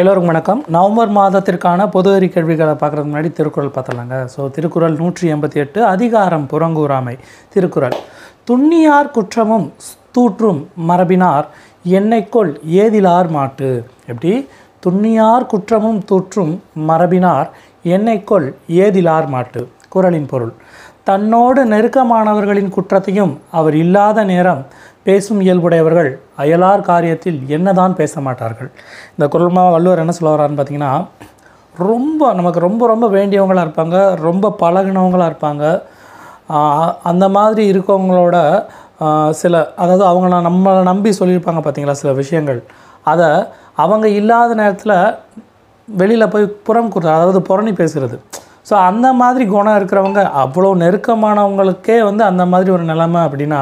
எல்லோருக்கும் வணக்கம் நவம்பர் மாதத்திற்கான பொது அறி கேள்விகளை பார்க்குறதுக்கு முன்னாடி திருக்குறள் பார்த்துலாங்க ஸோ திருக்குறள் நூற்றி எண்பத்தி எட்டு அதிகாரம் புறங்கூறாமை திருக்குறள் துண்ணியார் குற்றமும் தூற்றும் மரபினார் என்னைக்குள் ஏதிலார் மாட்டு எப்படி துண்ணியார் குற்றமும் தூற்றும் மரபினார் என்னைக்குள் ஏதிலார் மாட்டு குரலின் பொருள் தன்னோடு நெருக்கமானவர்களின் குற்றத்தையும் அவர் இல்லாத நேரம் பேசும் இயல்புடையவர்கள் அயலார் காரியத்தில் என்னதான் பேச மாட்டார்கள் இந்த குரல்மா வள்ளுவர் என்ன சொல்ல வரான்னு பார்த்தீங்கன்னா ரொம்ப நமக்கு ரொம்ப ரொம்ப வேண்டியவங்களாக இருப்பாங்க ரொம்ப பழகினவங்களாக இருப்பாங்க அந்த மாதிரி இருக்கவங்களோட சில அதாவது அவங்க நம்மளை நம்பி சொல்லியிருப்பாங்க பார்த்தீங்களா சில விஷயங்கள் அதை அவங்க இல்லாத நேரத்தில் வெளியில் போய் புறம் கொடுத்து அதாவது புறணி பேசுகிறது ஸோ அந்த மாதிரி குணம் இருக்கிறவங்க அவ்வளோ நெருக்கமானவங்களுக்கே வந்து அந்த மாதிரி ஒரு நிலமை அப்படின்னா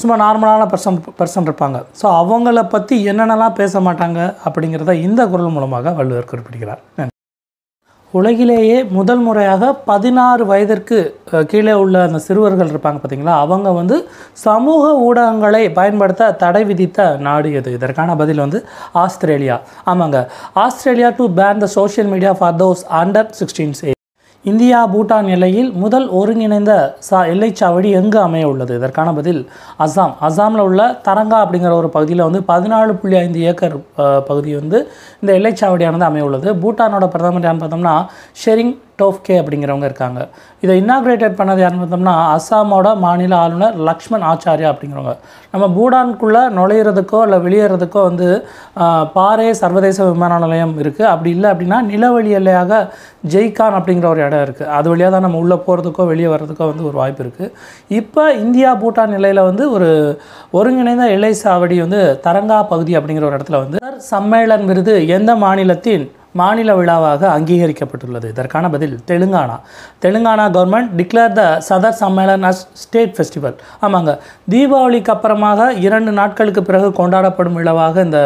சும்மா நார்மலான பர்சன் பர்சன் இருப்பாங்க ஸோ அவங்கள பற்றி என்னென்னலாம் பேச மாட்டாங்க அப்படிங்கிறத இந்த குரல் மூலமாக வள்ளுவர் குறிப்பிடுகிறார் உலகிலேயே முதல் முறையாக பதினாறு வயதிற்கு கீழே உள்ள அந்த சிறுவர்கள் இருப்பாங்க பார்த்திங்களா அவங்க வந்து சமூக ஊடகங்களை பயன்படுத்த தடை விதித்த நாடு எது இதற்கான பதில் வந்து ஆஸ்திரேலியா ஆமாங்க Australia to ban the social media for those under sixteens India Bhutan எல்லையில் முதல் ஒருங்கிணைந்த சா எல்லைச்சாவடி எங்கு அமைய உள்ளது இதற்கான பதில் அசாம் அசாமில் உள்ள தரங்கா அப்படிங்கிற ஒரு பகுதியில் வந்து பதினாலு புள்ளி ஐந்து ஏக்கர் பகுதி வந்து இந்த எல்லைச்சாவடியானது அமைய உள்ளது பூட்டானோட பிரதமர் யான்னு பார்த்தோம்னா ஷெரிங் டோஃப்கே அப்படிங்கிறவங்க இருக்காங்க இதை இன்னாக்ரேட்டட் பண்ணது யாருன்னு பார்த்தோம்னா அஸ்ஸாமோட மாநில ஆளுநர் லக்ஷ்மண் ஆச்சாரியா அப்படிங்கிறவங்க நம்ம பூடான்குள்ளே நுழையிறதுக்கோ இல்லை வெளியேறதுக்கோ வந்து பாறை சர்வதேச விமான நிலையம் இருக்குது அப்படி இல்லை அப்படின்னா நிலவழி எல்லையாக ஜெய்கான் அப்படிங்கிற ஒரு இடம் இருக்குது அது வழியாக தான் நம்ம உள்ளே போகிறதுக்கோ வெளியே வர்றதுக்கோ வந்து ஒரு வாய்ப்பு இருக்குது இப்போ இந்தியா பூட்டான் நிலையில் வந்து ஒரு ஒருங்கிணைந்த எல்லை சாவடி வந்து தரங்கா பகுதி அப்படிங்கிற ஒரு இடத்துல வந்து சம்மேளன் விருது எந்த மாநிலத்தின் மாநில விழாவாக அங்கீகரிக்கப்பட்டுள்ளது இதற்கான பதில் Telangana Telangana government declare the Sadar Sammelan as state festival ஆமாங்க தீபாவளிக்கு அப்புறமாக இரண்டு நாட்களுக்கு பிறகு கொண்டாடப்படும் விழாவாக இந்த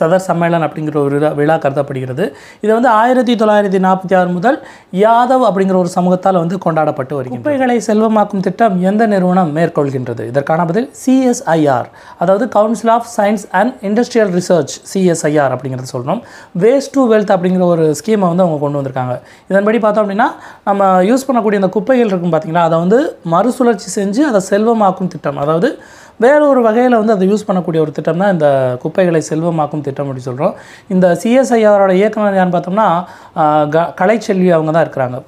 சதர் சம்மேளன் அப்படிங்கிற ஒரு விழா கருதப்படுகிறது இது வந்து ஆயிரத்தி தொள்ளாயிரத்தி நாற்பத்தி ஆறு முதல் யாதவ் அப்படிங்கிற ஒரு சமூகத்தால் வந்து கொண்டாடப்பட்டு வருகிறது குப்பைகளை செல்வமாக்கும் திட்டம் எந்த நிறுவனம் மேற்கொள்கின்றது இதற்கான பதில் சிஎஸ்ஐஆர் அதாவது council of science and industrial research CSIR அப்படிங்கிறது சொல்லணும் வேஸ்ட் டு வெல்த் அப்படிங்கிற அப்படிங்கிற ஒரு ஸ்கீமை வந்து அவங்க கொண்டு வந்திருக்காங்க இதன்படி பார்த்தோம் அப்படின்னா நம்ம யூஸ் பண்ணக்கூடிய அந்த குப்பைகள் இருக்கும் பார்த்திங்களா அதை வந்து மறுசுழற்சி செஞ்சு அதை செல்வமாக்கும் திட்டம் அதாவது வேறு ஒரு வகையில் வந்து அதை யூஸ் பண்ணக்கூடிய ஒரு திட்டம் தான் இந்த குப்பைகளை செல்வமாக்கும் திட்டம் அப்படின்னு சொல்கிறோம் இந்த சிஎஸ்ஐஆரோட இயக்குனர் யாருன்னு பார்த்தோம்னா க கலைச்செல்வி அவங்க தான் இருக்கிறாங்க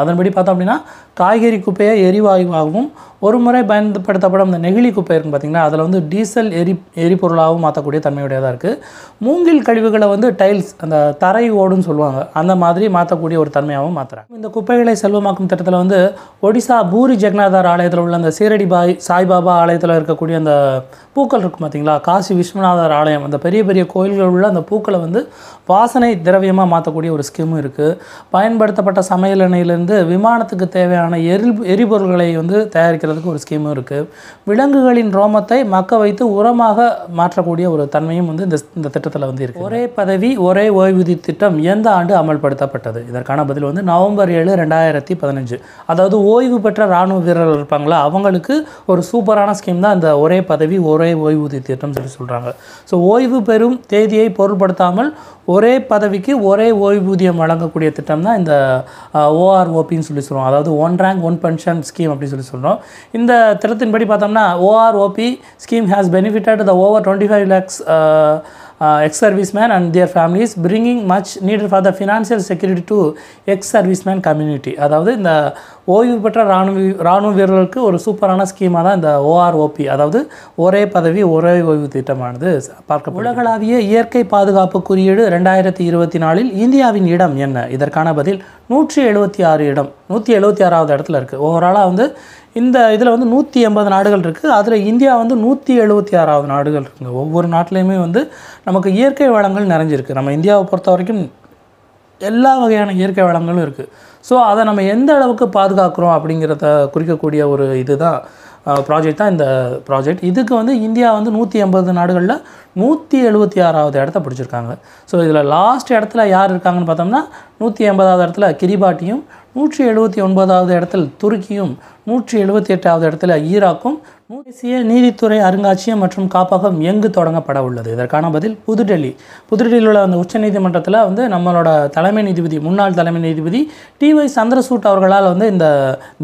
அதன்படி பார்த்தோம் அப்படின்னா காய்கறி குப்பையை எரிவாயுவாகவும் ஒரு முறை பயன்படுத்தப்படும் இந்த நெகிழி குப்பை இருக்குன்னு பார்த்திங்கன்னா அதில் வந்து டீசல் எரி எரிபொருளாகவும் மாற்றக்கூடிய தன்மையுடையதாக இருக்குது மூங்கில் கழிவுகளை வந்து டைல்ஸ் அந்த தரை ஓடுன்னு சொல்லுவாங்க அந்த மாதிரி மாற்றக்கூடிய ஒரு தன்மையாகவும் மாற்றுறாங்க இந்த குப்பைகளை செல்வமாக்கும் திட்டத்தில் வந்து ஒடிசா பூரி ஜெகநாதார் ஆலயத்தில் உள்ள அந்த சீரடி பாய் சாய்பாபா ஆலயத்தில் இருக்கக்கூடிய அந்த பூக்கள் இருக்கும் பார்த்திங்களா காசி விஸ்வநாதர் ஆலயம் அந்த பெரிய பெரிய கோயில்கள் உள்ள அந்த பூக்களை வந்து வாசனை திரவியமாக மாற்றக்கூடிய ஒரு ஸ்கீமும் இருக்குது பயன்படுத்தப்பட்ட சமையல் எண்ணெயிலேருந்து விமானத்துக்கு தேவையான வகையான எரி எரிபொருள்களை வந்து தயாரிக்கிறதுக்கு ஒரு ஸ்கீமும் இருக்குது விலங்குகளின் ரோமத்தை மக்க வைத்து உரமாக மாற்றக்கூடிய ஒரு தன்மையும் வந்து இந்த இந்த திட்டத்தில் வந்து இருக்குது ஒரே பதவி ஒரே ஓய்வூதிய திட்டம் எந்த ஆண்டு அமல்படுத்தப்பட்டது இதற்கான பதில் வந்து நவம்பர் ஏழு ரெண்டாயிரத்தி பதினஞ்சு அதாவது ஓய்வு பெற்ற இராணுவ வீரர்கள் இருப்பாங்களா அவங்களுக்கு ஒரு சூப்பரான ஸ்கீம் தான் இந்த ஒரே பதவி ஒரே ஓய்வூதிய திட்டம் சொல்லி சொல்கிறாங்க ஸோ ஓய்வு பெறும் தேதியை பொருட்படுத்தாமல் ஒரே பதவிக்கு ஒரே ஓய்வூதியம் வழங்கக்கூடிய திட்டம் தான் இந்த ஓஆர்ஓபின்னு சொல்லி சொல்லுவோம் அதாவது one one rank one pension scheme அப்படின்னு சொல்லி சொல்கிறோம் இந்த திட்டத்தின்படி பார்த்தோம்னா OROP scheme has benefited the over twenty five lakhs ex man and their families bringing much needed for the financial security to ex service man community அதாவது இந்த ஓய்வு பெற்ற ராணுவ ராணுவ வீரர்களுக்கு ஒரு சூப்பரான ஸ்கீமாக தான் இந்த ஓஆர்ஓபி அதாவது ஒரே பதவி ஒரே ஓய்வு திட்டமானது பார்க்க உலகளாவிய இயற்கை பாதுகாப்பு குறியீடு ரெண்டாயிரத்தி இருபத்தி நாலில் இந்தியாவின் இடம் என்ன இதற்கான பதில் நூற்றி எழுபத்தி ஆறு இடம் நூற்றி எழுபத்தி ஆறாவது இடத்துல இருக்குது ஓவராலாக வந்து இந்த இதில் வந்து நூற்றி எண்பது நாடுகள் இருக்குது அதில் இந்தியா வந்து நூற்றி எழுபத்தி ஆறாவது நாடுகள் இருக்குங்க ஒவ்வொரு நாட்டிலையுமே வந்து நமக்கு இயற்கை வளங்கள் நிறைஞ்சிருக்கு நம்ம இந்தியாவை பொறுத்த வரைக்கும் எல்லா வகையான இயற்கை வளங்களும் இருக்குது ஸோ அதை நம்ம எந்த அளவுக்கு பாதுகாக்கிறோம் அப்படிங்கிறத குறிக்கக்கூடிய ஒரு இது தான் ப்ராஜெக்ட் தான் இந்த ப்ராஜெக்ட் இதுக்கு வந்து இந்தியா வந்து நூற்றி எண்பது நாடுகளில் நூற்றி எழுபத்தி ஆறாவது இடத்த பிடிச்சிருக்காங்க ஸோ இதில் லாஸ்ட் இடத்துல யார் இருக்காங்கன்னு பார்த்தோம்னா நூற்றி எண்பதாவது இடத்துல கிரிபாட்டியும் நூற்றி எழுபத்தி ஒன்பதாவது இடத்தில் துருக்கியும் நூற்றி எழுபத்தி எட்டாவது இடத்துல ஈராக்கும் இருக்கும் தேசிய நீதித்துறை அருங்காட்சியம் மற்றும் காப்பகம் எங்கு தொடங்கப்பட உள்ளது இதற்கான பதில் புதுடெல்லி புதுடெல்லியில் உள்ள அந்த உச்சநீதிமன்றத்தில் வந்து நம்மளோட தலைமை நீதிபதி முன்னாள் தலைமை நீதிபதி டி ஒய் சந்திரசூட் அவர்களால் வந்து இந்த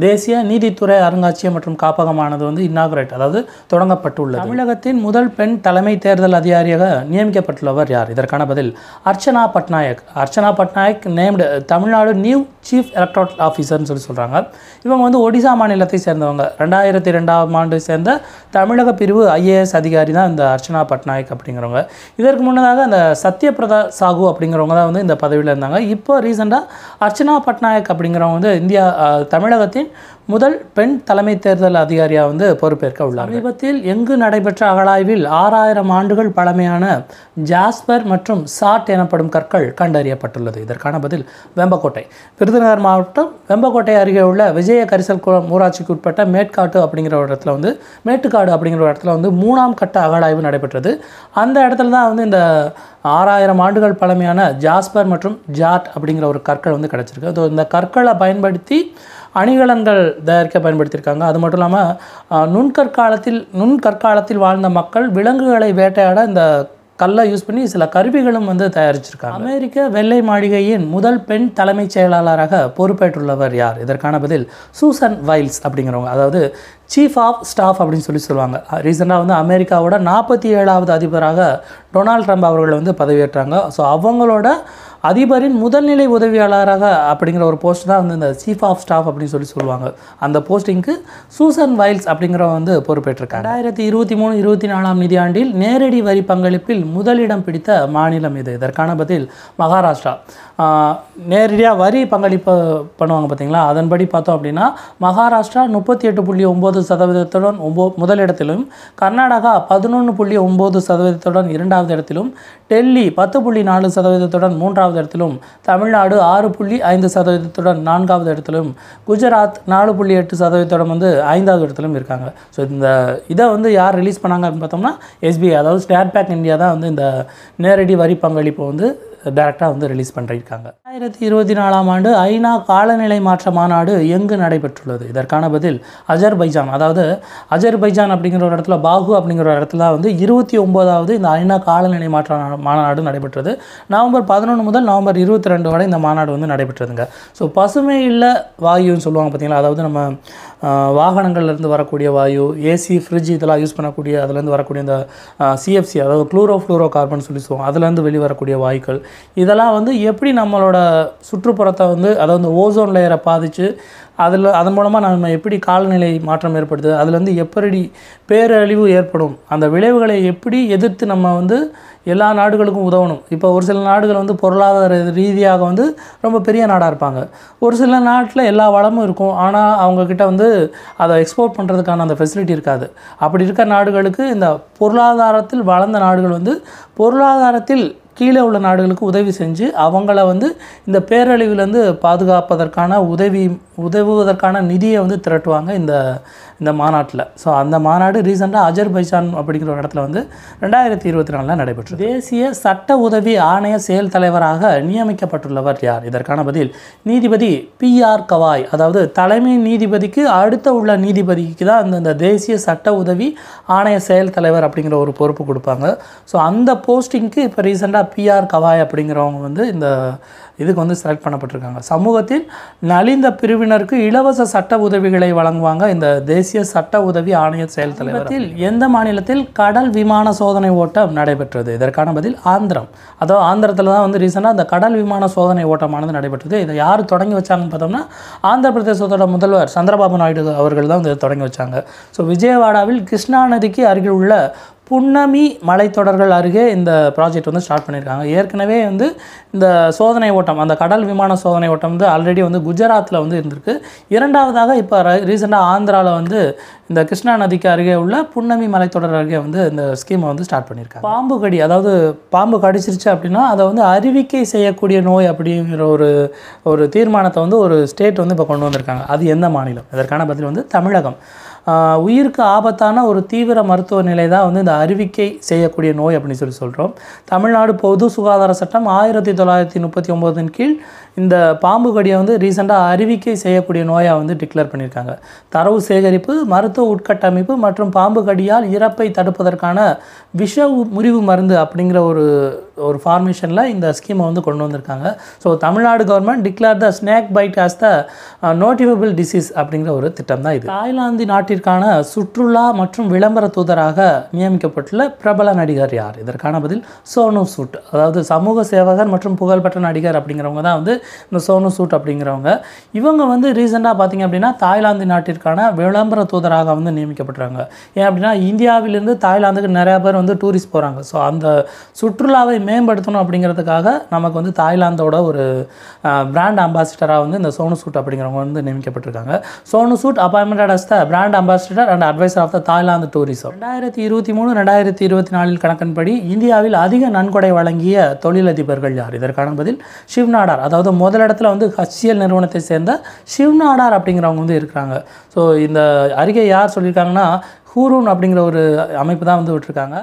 தேசிய நீதித்துறை அருங்காட்சியம் மற்றும் காப்பகமானது வந்து இன்னாகுரேட் அதாவது தொடங்கப்பட்டுள்ளது தமிழகத்தின் முதல் பெண் தலைமை தேர்தல் அதிகாரியாக நியமிக்கப்பட்டுள்ளவர் யார் இதற்கான பதில் Archana Patnaik Archana Patnaik named Tamil Nadu new chief electronic ஆஃபீஸர்னு சொல்லி சொல்கிறாங்க இவங்க வந்து ஒடிசா மாநிலத்தை சேர்ந்தவங்க ரெண்டாயிரத்தி ரெண்டாம் ஆண்டு சேர்ந்த சேர்ந்த தமிழக பிரிவு ஐஏஎஸ் அதிகாரி தான் இந்த அர்ச்சனா பட்நாயக் அப்படிங்கிறவங்க இதற்கு முன்னதாக அந்த சத்யபிரதா சாகு அப்படிங்கிறவங்க தான் வந்து இந்த பதவியில் இருந்தாங்க இப்போ ரீசெண்டாக அர்ச்சனா பட்நாயக் அப்படிங்கிறவங்க வந்து இந்தியா தமிழகத்தின் முதல் பெண் தலைமை தேர்தல் அதிகாரியாக வந்து பொறுப்பேற்க உள்ளார் சமீபத்தில் எங்கு நடைபெற்ற அகழாய்வில் ஆறாயிரம் ஆண்டுகள் பழமையான ஜாஸ்பர் மற்றும் சாட் எனப்படும் கற்கள் கண்டறியப்பட்டுள்ளது இதற்கான பதில் வெம்பக்கோட்டை விருதுநகர் மாவட்டம் வெம்பக்கோட்டை அருகே உள்ள விஜய கரிசல் குளம் ஊராட்சிக்கு உட்பட்ட மேற்காட்டு அப்படிங்கிற ஒரு இடத்துல வந்து மேட்டுக்காடு அப்படிங்கிற ஒரு இடத்துல வந்து மூணாம் கட்ட அகழாய்வு நடைபெற்றது அந்த இடத்துல தான் வந்து இந்த ஆறாயிரம் ஆண்டுகள் பழமையான ஜாஸ்பர் மற்றும் ஜாட் அப்படிங்கிற ஒரு கற்கள் வந்து கிடச்சிருக்கு அது இந்த கற்களை பயன்படுத்தி அணிகலன்கள் தயாரிக்க பயன்படுத்தியிருக்காங்க அது மட்டும் இல்லாமல் நுண்கற்காலத்தில் நுண்கற்காலத்தில் வாழ்ந்த மக்கள் விலங்குகளை வேட்டையாட இந்த கல்லை யூஸ் பண்ணி சில கருவிகளும் வந்து தயாரிச்சிருக்காங்க அமெரிக்க வெள்ளை மாளிகையின் முதல் பெண் தலைமைச் செயலாளராக பொறுப்பேற்றுள்ளவர் யார் இதற்கான பதில் சூசன் வைல்ஸ் அப்படிங்கிறவங்க அதாவது சீஃப் ஆஃப் ஸ்டாஃப் அப்படின்னு சொல்லி சொல்லுவாங்க ரீசெண்டாக வந்து அமெரிக்காவோட நாற்பத்தி ஏழாவது அதிபராக டொனால்ட் ட்ரம்ப் அவர்கள் வந்து பதவியேற்றாங்க ஸோ அவங்களோட அதிபரின் முதல்நிலை உதவியாளராக அப்படிங்கிற ஒரு போஸ்ட் தான் வந்து இந்த சீஃப் ஆஃப் ஸ்டாஃப் அப்படின்னு சொல்லி சொல்லுவாங்க அந்த போஸ்டிங்க்கு சூசன் வைல்ஸ் அப்படிங்கிறவங்க வந்து பொறுப்பேற்றிருக்காங்க ரெண்டாயிரத்தி இருபத்தி மூணு இருபத்தி நாலாம் நிதியாண்டில் நேரடி வரி பங்களிப்பில் முதலிடம் பிடித்த மாநிலம் இது இதற்கான பதில் மகாராஷ்டிரா நேரடியாக வரி பங்களிப்பு பண்ணுவாங்க பார்த்திங்களா அதன்படி பார்த்தோம் அப்படின்னா மகாராஷ்டிரா முப்பத்தி எட்டு புள்ளி ஒம்பது சதவீதத்துடன் ஒம்போ முதலிடத்திலும் கர்நாடகா பதினொன்று புள்ளி ஒம்பது சதவீதத்துடன் இரண்டாவது இடத்திலும் டெல்லி பத்து புள்ளி நாலு சதவீதத்துடன் மூன்றாவது இடத்திலும் தமிழ்நாடு ஆறு புள்ளி ஐந்து சதவீதத்துடன் நான்காவது இடத்திலும் குஜராத் நாலு புள்ளி எட்டு சதவீதத்துடன் வந்து ஐந்தாவது இடத்திலும் இருக்காங்க ஸோ இந்த இதை வந்து யார் ரிலீஸ் பண்ணாங்க அப்படின்னு பார்த்தோம்னா எஸ்பிஐ அதாவது ஸ்டேட் பேங்க் இந்தியா தான் வந்து இந்த நேரடி வரி பங்களிப்பை வந்து டைரெக்டாக வந்து ரிலீஸ் பண்ணியிருக்காங்க ரெண்டாயிரத்தி இருபத்தி நாலாம் ஆண்டு ஐநா காலநிலை மாற்ற மாநாடு எங்கு நடைபெற்றுள்ளது இதற்கான பதில் அஜர்பைஜான் அதாவது அஜர்பைஜான் அப்படிங்கிற ஒரு இடத்துல பாகு அப்படிங்கிற ஒரு இடத்துல வந்து இருபத்தி ஒம்போதாவது இந்த ஐநா காலநிலை மாற்ற மாநாடு நடைபெற்றது நவம்பர் பதினொன்று முதல் நவம்பர் இருபத்தி ரெண்டு வரை இந்த மாநாடு வந்து நடைபெற்றதுங்க ஸோ பசுமை இல்லை வாயுன்னு சொல்லுவாங்க பார்த்தீங்களா அதாவது நம்ம வாகனங்கள்லேருந்து வரக்கூடிய வாயு ஏசி ஃப்ரிட்ஜ் இதெல்லாம் யூஸ் பண்ணக்கூடிய அதுலேருந்து வரக்கூடிய இந்த சிஎஃப்சி அதாவது குளூரோ ஃப்ளூரோ கார்பன் சொல்லி சொல்லுவோம் அதுலேருந்து வெளிவரக்கூடிய வாயுக்கள் இதெல்லாம் வந்து எப்படி நம்மளோட சுற்றுப்புறத்தை வந்து அதாவது வந்து ஓசோன் லேயரை பாதித்து அதில் அதன் மூலமாக நம்ம எப்படி காலநிலை மாற்றம் ஏற்படுது அதுலேருந்து எப்படி பேரழிவு ஏற்படும் அந்த விளைவுகளை எப்படி எதிர்த்து நம்ம வந்து எல்லா நாடுகளுக்கும் உதவணும் இப்போ ஒரு சில நாடுகள் வந்து பொருளாதார ரீதியாக வந்து ரொம்ப பெரிய நாடாக இருப்பாங்க ஒரு சில நாட்டில் எல்லா வளமும் இருக்கும் ஆனால் அவங்கக்கிட்ட வந்து அதை எக்ஸ்போர்ட் பண்ணுறதுக்கான அந்த ஃபெசிலிட்டி இருக்காது அப்படி இருக்க நாடுகளுக்கு இந்த பொருளாதாரத்தில் வளர்ந்த நாடுகள் வந்து பொருளாதாரத்தில் கீழே உள்ள நாடுகளுக்கு உதவி செஞ்சு அவங்கள வந்து இந்த பேரழிவிலேருந்து பாதுகாப்பதற்கான உதவி உதவுவதற்கான நிதியை வந்து திரட்டுவாங்க இந்த இந்த மாநாட்டில் ஸோ அந்த மாநாடு ரீசெண்டாக அஜர்பைசான் அப்படிங்கிற ஒரு இடத்துல வந்து ரெண்டாயிரத்தி இருபத்தி நாலில் நடைபெற்றது தேசிய சட்ட உதவி ஆணைய செயல் தலைவராக நியமிக்கப்பட்டுள்ளவர் யார் இதற்கான பதில் நீதிபதி பி ஆர் கவாய் அதாவது தலைமை நீதிபதிக்கு அடுத்த உள்ள நீதிபதிக்கு தான் அந்த தேசிய சட்ட உதவி ஆணைய செயல் தலைவர் அப்படிங்கிற ஒரு பொறுப்பு கொடுப்பாங்க ஸோ அந்த போஸ்டிங்க்கு இப்போ ரீசெண்டாக பிஆர் கவாய் அப்படிங்கிறவங்க வந்து இந்த இதுக்கு வந்து செலக்ட் பண்ணப்பட்டிருக்காங்க சமூகத்தில் நலிந்த பிரிவினருக்கு இலவச சட்ட உதவிகளை வழங்குவாங்க இந்த தேசிய சட்ட உதவி ஆணைய செயல் தலைவரத்தில் எந்த மாநிலத்தில் கடல் விமான சோதனை ஓட்டம் நடைபெற்றது இதற்கான பதில் ஆந்திரம் அதாவது ஆந்திரத்தில் தான் வந்து ரீசெண்டாக அந்த கடல் விமான சோதனை ஓட்டமானது நடைபெற்றது இதை யார் தொடங்கி வச்சாங்கன்னு பார்த்தோம்னா ஆந்திர பிரதேசத்தோட முதல்வர் சந்திரபாபு நாயுடு அவர்கள் தான் வந்து தொடங்கி வச்சாங்க ஸோ விஜயவாடாவில் கிருஷ்ணா நதிக்கு அருகில் உள்ள புன்னமி மலைத்தொடர்கள் அருகே இந்த ப்ராஜெக்ட் வந்து ஸ்டார்ட் பண்ணியிருக்காங்க ஏற்கனவே வந்து இந்த சோதனை ஓட்டம் அந்த கடல் விமான சோதனை ஓட்டம் வந்து ஆல்ரெடி வந்து குஜராத்தில் வந்து இருந்திருக்கு இரண்டாவதாக இப்போ ரீசெண்டாக ஆந்திராவில் வந்து இந்த கிருஷ்ணா நதிக்கு அருகே உள்ள புன்னமி மலைத்தொடர் அருகே வந்து இந்த ஸ்கீமை வந்து ஸ்டார்ட் பண்ணியிருக்காங்க பாம்பு கடி அதாவது பாம்பு கடிச்சிருச்சு அப்படின்னா அதை வந்து அறிவிக்கை செய்யக்கூடிய நோய் அப்படிங்கிற ஒரு ஒரு தீர்மானத்தை வந்து ஒரு ஸ்டேட் வந்து இப்போ கொண்டு வந்திருக்காங்க அது எந்த மாநிலம் இதற்கான பதில் வந்து தமிழகம் உயிருக்கு ஆபத்தான ஒரு தீவிர மருத்துவ நிலை தான் வந்து இந்த அறிவிக்கை செய்யக்கூடிய நோய் அப்படின்னு சொல்லி சொல்கிறோம் தமிழ்நாடு பொது சுகாதார சட்டம் ஆயிரத்தி தொள்ளாயிரத்தி முப்பத்தி ஒம்போதின் கீழ் இந்த பாம்பு கடியை வந்து ரீசெண்டாக அறிவிக்கை செய்யக்கூடிய நோயாக வந்து டிக்ளேர் பண்ணியிருக்காங்க தரவு சேகரிப்பு மருத்துவ உட்கட்டமைப்பு மற்றும் பாம்பு கடியால் இறப்பை தடுப்பதற்கான விஷ முறிவு மருந்து அப்படிங்கிற ஒரு ஒரு ஃபார்மேஷனில் இந்த ஸ்கீமை வந்து கொண்டு வந்திருக்காங்க so Tamil Nadu government declare the snake bite as the notifiable disease அப்படிங்கிற ஒரு திட்டம் தான் இது தாய்லாந்து நாட்டிற்கான சுற்றுலா மற்றும் விளம்பர தூதராக நியமிக்கப்பட்டுள்ள பிரபல நடிகர் யார் இதற்கான பதில் சோனு சூட் அதாவது சமூக சேவகர் மற்றும் புகழ்பெற்ற நடிகர் அப்படிங்கிறவங்க தான் வந்து இந்த சோனு சூட் அப்படிங்கிறவங்க இவங்க வந்து ரீசெண்டாக பார்த்திங்க அப்படின்னா தாய்லாந்து நாட்டிற்கான விளம்பர தூதராக வந்து நியமிக்கப்பட்டுறாங்க ஏன் அப்படின்னா இந்தியாவிலேருந்து தாய்லாந்துக்கு நிறையா பேர் வந்து டூரிஸ்ட் போகிறாங்க ஸோ அந்த சுற்றுலாவை மேம்படுத்தணும் அப்படிங்கிறதுக்காக நமக்கு வந்து தாய்லாந்தோட ஒரு பிராண்ட் அம்பாசிடராக வந்து இந்த சோனு சூட் அப்படிங்கிறவங்க வந்து நியமிக்கப்பட்டிருக்காங்க Sonu Sood appointment as the brand ambassador and advisor of the Thailand tourism ரெண்டாயிரத்தி இருபத்தி மூணு ரெண்டாயிரத்தி இருபத்தி நாலில் கணக்கின்படி இந்தியாவில் அதிக நன்கொடை வழங்கிய தொழிலதிபர்கள் யார் இதற்கான பதில் ஷிவ்நாடார் அதாவது முதலிடத்தில் வந்து ஹச்சியல் நிறுவனத்தை சேர்ந்த ஷிவ்நாடார் அப்படிங்கிறவங்க வந்து இருக்கிறாங்க ஸோ இந்த அருகே யார் சொல்லியிருக்காங்கன்னா ஹூரூன் அப்படிங்கிற ஒரு அமைப்பு தான் வந்து விட்டுருக்காங்க